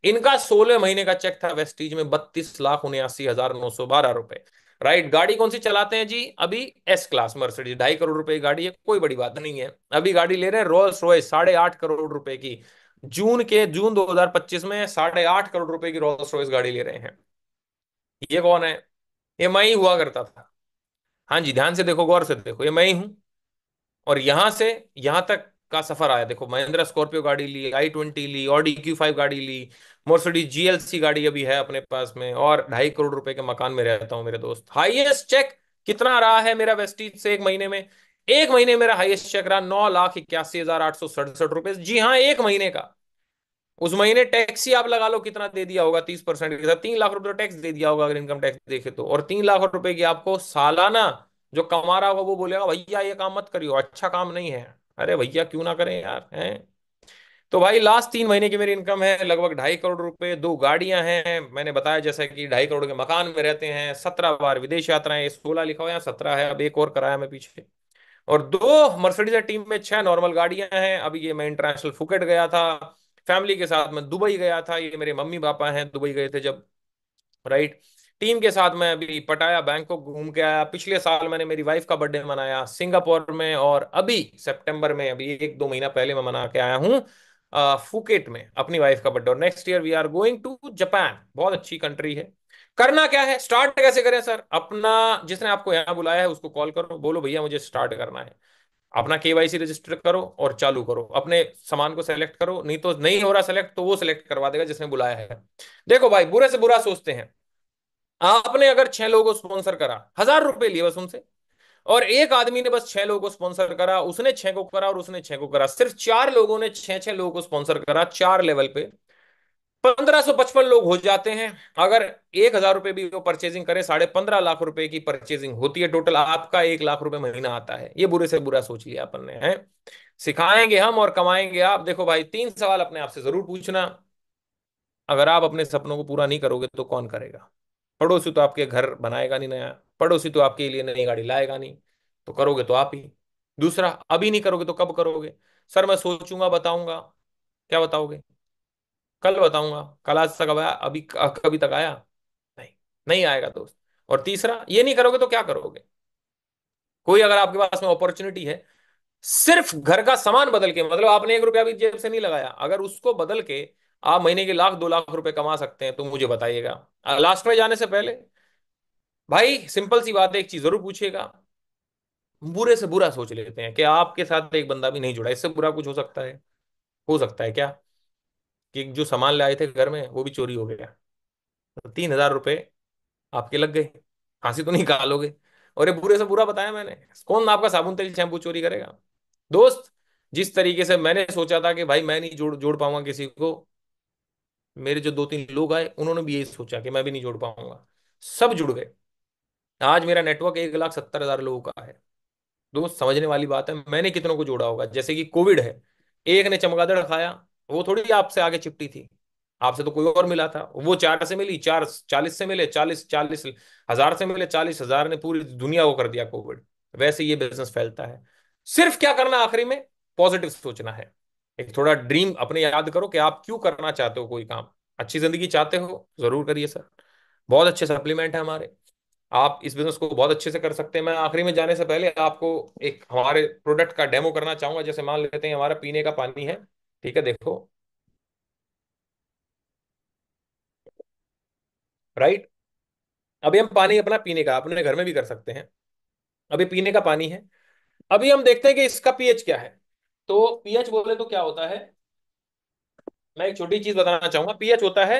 इनका सोलह महीने का चेक था वेस्टीज में बत्तीस लाख उन्यासी हजार नौ सौ बारह रुपए राइट गाड़ी कौन सी चलाते हैं जी अभी एस क्लास मर्सिडीज ढाई करोड़ रुपए की गाड़ी है कोई बड़ी बात नहीं है अभी गाड़ी ले रहे हैं रोल्स रॉयस साढ़े आठ करोड़ रुपए की जून के जून 2025 में साढ़े आठ करोड़ रुपए की रोल्स रॉयस गाड़ी ले रहे हैं ये कौन है ये मैं ही हुआ करता था हाँ जी ध्यान से देखो गौर से देखो ये मैं ही हूं और यहां से यहां तक का सफर आया देखो महिंद्रा स्कॉर्पियो गाड़ी ली आई ट्वेंटी ली डी क्यू फाइव गाड़ी ली मोर्सडी जीएलसी गाड़ी अभी है अपने पास में और ढाई करोड़ रुपए के मकान में रहता हूँ मेरे दोस्त हाईएस्ट चेक कितना रहा है मेरा वेस्टीज से एक महीने में एक महीने मेरा हाईएस्ट चेक रहा नौ लाख इक्यासी हजार आठ सौ सड़सठ रुपए जी हाँ एक महीने का उस महीने टैक्स ही आप लगा लो कितना दे दिया होगा तीस परसेंट के साथ तीन लाख रुपए तो टैक्स दे दिया होगा अगर इनकम टैक्स देखे तो और तीन लाख रुपए की आपको सालाना जो कमा रहा होगा वो बोलेगा भैया ये काम मत करियो अच्छा काम नहीं है अरे भैया क्यों ना करें यार हैं तो भाई लास्ट तीन महीने की मेरी इनकम है लगभग ढाई करोड़ रुपए दो गाड़ियां हैं मैंने बताया जैसे कि ढाई करोड़ के मकान में रहते हैं सत्रह बार विदेश यात्राएं सोलह लिखा हुआ यहाँ सत्रह है अब एक और कराया मैं पीछे और दो मर्सिडीज टीम में छह नॉर्मल गाड़ियां हैं अभी ये मैं इंटरनेशनल फुकेट गया था फैमिली के साथ मैं दुबई गया था ये मेरे मम्मी पापा हैं दुबई गए थे जब राइट टीम के साथ मैं अभी पटाया बैंकॉक घूम के आया पिछले साल मैंने मेरी वाइफ का बर्थडे मनाया सिंगापुर में और अभी सितंबर में अभी एक दो महीना पहले मैं मना के आया हूँ फुकेट में अपनी वाइफ का बर्थडे और next year we are going to Japan बहुत अच्छी कंट्री है करना क्या है स्टार्ट कैसे करें सर अपना जिसने आपको यहाँ बुलाया है उसको कॉल करो बोलो भैया मुझे स्टार्ट करना है अपना केवाईसी रजिस्टर करो और चालू करो अपने सामान को सेलेक्ट करो नहीं तो नहीं हो रहा सेलेक्ट तो वो सिलेक्ट करवा देगा जिसने बुलाया है देखो भाई बुरे से बुरा सोचते हैं आपने अगर छह लोगों को स्पॉन्सर करा हजार रुपए लिए बस उनसे और एक आदमी ने बस छह लोगों को स्पॉन्सर करा उसने छह को करा और उसने छह को करा सिर्फ चार लोगों ने छह छह लोगों को स्पॉन्सर करा चार लेवल पे पंद्रह सौ पचपन लोग हो जाते हैं अगर एक हजार रुपए भी वो परचेजिंग करें साढ़े पंद्रह लाख रुपए की परचेजिंग होती है टोटल आपका एक लाख रुपए महीना आता है ये बुरे से बुरा सोच लिया अपन ने है सिखाएंगे हम और कमाएंगे आप देखो भाई तीन सवाल अपने आपसे जरूर पूछना अगर आप अपने सपनों को पूरा नहीं करोगे तो कौन करेगा पड़ोसी तो आपके घर बनाएगा नहीं नया पड़ोसी तो आपके लिए नई गाड़ी लाएगा नहीं तो करोगे तो आप ही दूसरा अभी नहीं करोगे तो कब करोगे सर मैं सोचूंगा बताऊंगा क्या बताओगे कल बताऊंगा कल आज तक आया अभी कभी तक आया नहीं नहीं आएगा दोस्त और तीसरा ये नहीं करोगे तो क्या करोगे कोई अगर आपके पास में अपॉर्चुनिटी है सिर्फ घर का सामान बदल के मतलब आपने एक रुपया भी जेब से नहीं लगाया अगर उसको बदल के आप महीने के लाख दो लाख रुपए कमा सकते हैं तो मुझे बताइएगा लास्ट में जाने से पहले भाई सिंपल सी बात है एक चीज जरूर पूछिएगा बुरे से बुरा सोच लेते हैं कि आपके साथ एक बंदा भी नहीं जुड़ा इससे बुरा कुछ हो सकता है हो सकता है क्या कि जो सामान ले आए थे घर में वो भी चोरी हो गया तो तीन हजार रुपये आपके लग गए फांसी तो नहीं निकालोगे और ये बुरे से बुरा बताया मैंने कौन आपका साबुन तेल शैम्पू चोरी करेगा दोस्त जिस तरीके से मैंने सोचा था कि भाई मैं नहीं जोड़ जोड़ पाऊंगा किसी को मेरे जो दो तीन लोग आए उन्होंने भी यही सोचा कि मैं भी नहीं जुड़ पाऊंगा सब जुड़ गए आज मेरा नेटवर्क एक लाख सत्तर हजार लोगों का है दोस्त समझने वाली बात है मैंने कितनों को जोड़ा होगा जैसे कि कोविड है एक ने चमगादड़ खाया वो थोड़ी आपसे आगे चिपटी थी आपसे तो कोई और मिला था वो चार से मिली चार चालीस से मिले चालीस चालीस हजार से मिले चालीस हजार ने पूरी दुनिया को कर दिया कोविड वैसे ये बिजनेस फैलता है सिर्फ क्या करना आखिरी में पॉजिटिव सोचना है एक थोड़ा ड्रीम अपने याद करो कि आप क्यों करना चाहते हो कोई काम अच्छी जिंदगी चाहते हो जरूर करिए सर बहुत अच्छे सप्लीमेंट है हमारे आप इस बिजनेस को बहुत अच्छे से कर सकते हैं मैं आखिरी में जाने से पहले आपको एक हमारे प्रोडक्ट का डेमो करना चाहूंगा जैसे मान लेते हैं हमारा पीने का पानी है ठीक है देखो राइट अभी हम पानी अपना पीने का अपने घर में भी कर सकते हैं अभी पीने का पानी है अभी हम देखते हैं कि इसका पीएच क्या है तो पीएच बोले तो क्या होता है मैं एक छोटी चीज बताना चाहूंगा पीएच होता है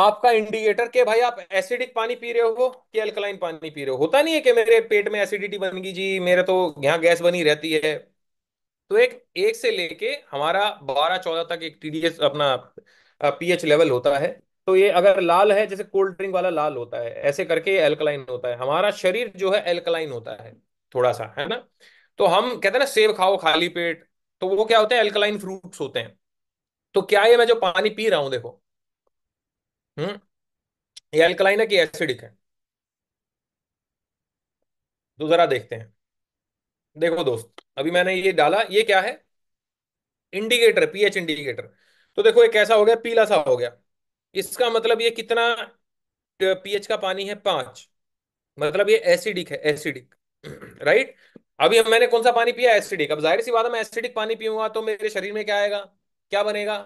आपका इंडिकेटर के भाई आप एसिडिक पानी पी रहे हो कि अल्कलाइन पानी पी रहे हो होता नहीं है कि मेरे पेट में एसिडिटी बन गई जी मेरे तो यहाँ गैस बनी रहती है तो एक एक से लेके हमारा बारह चौदह तक एक टीडीएस अपना पीएच लेवल होता है तो ये अगर लाल है जैसे कोल्ड ड्रिंक वाला लाल होता है ऐसे करके एल्कलाइन होता है हमारा शरीर जो है एल्कलाइन होता है थोड़ा सा है ना तो हम कहते हैं ना सेब खाओ खाली पेट तो वो क्या होते हैं एल्कलाइन फ्रूट्स होते हैं तो क्या ये मैं जो पानी पी रहा हूं देखो हम्म ये एल्कलाइन है कि एसिडिक है तो जरा देखते हैं देखो दोस्त अभी मैंने ये डाला ये क्या है इंडिकेटर पीएच इंडिकेटर तो देखो ये कैसा हो गया पीला सा हो गया इसका मतलब ये कितना पीएच का पानी है पांच मतलब ये एसिडिक है एसिडिक राइट अभी मैंने कौन सा पानी पिया एसिडिक अब जाहिर सी बात है मैं एसिडिक पानी पीऊंगा तो मेरे शरीर में क्या आएगा क्या बनेगा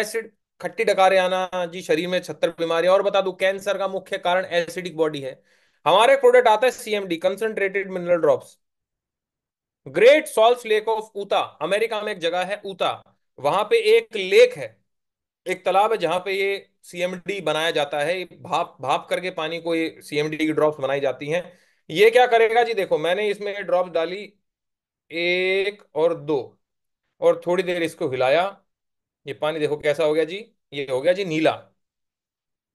एसिड खट्टी डकारे आना जी शरीर में छत्तर बीमारी और बता दू कैंसर का मुख्य कारण एसिडिक बॉडी है हमारे प्रोडक्ट आता है CMD concentrated mineral drops Great Salt Lake of Utah America में एक जगह है ऊता वहां पे एक लेक है एक तालाब है जहां पे ये सीएमडी बनाया जाता है भाप भाप करके पानी को ये सीएमडी की ड्रॉप्स बनाई जाती हैं ये क्या करेगा जी देखो मैंने इसमें ड्रॉप डाली एक और दो और थोड़ी देर इसको हिलाया ये पानी देखो कैसा हो गया जी ये हो गया जी नीला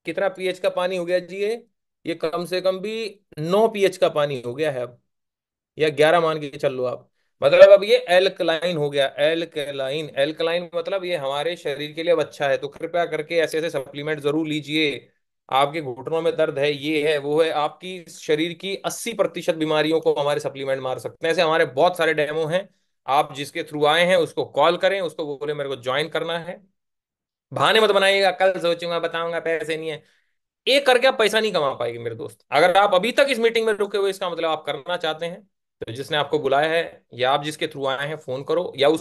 कितना पीएच का पानी हो गया जी ये ये कम से कम भी नौ पीएच का पानी हो गया है अब या ग्यारह मान के चल लो आप मतलब अब ये एल्कलाइन हो गया एल्कलाइन एल्कलाइन मतलब ये हमारे शरीर के लिए अब अच्छा है तो कृपया करके ऐसे ऐसे सप्लीमेंट जरूर लीजिए आपके घुटनों में दर्द है ये है वो है आपकी शरीर की अस्सी प्रतिशत बीमारियों को हमारे सप्लीमेंट मार सकते हैं ऐसे हमारे बहुत सारे डेमो हैं आप जिसके थ्रू आए हैं उसको कॉल करें उसको बोले मेरे को ज्वाइन करना है बहाने मत बनाइएगा कल सोचूंगा बताऊंगा पैसे नहीं है एक करके आप पैसा नहीं कमा पाएंगे मेरे दोस्त अगर आप अभी तक इस मीटिंग में रुके हुए इसका मतलब आप करना चाहते हैं तो जिसने आपको बुलाया है या आप जिसके थ्रू आए हैं फोन करो या उस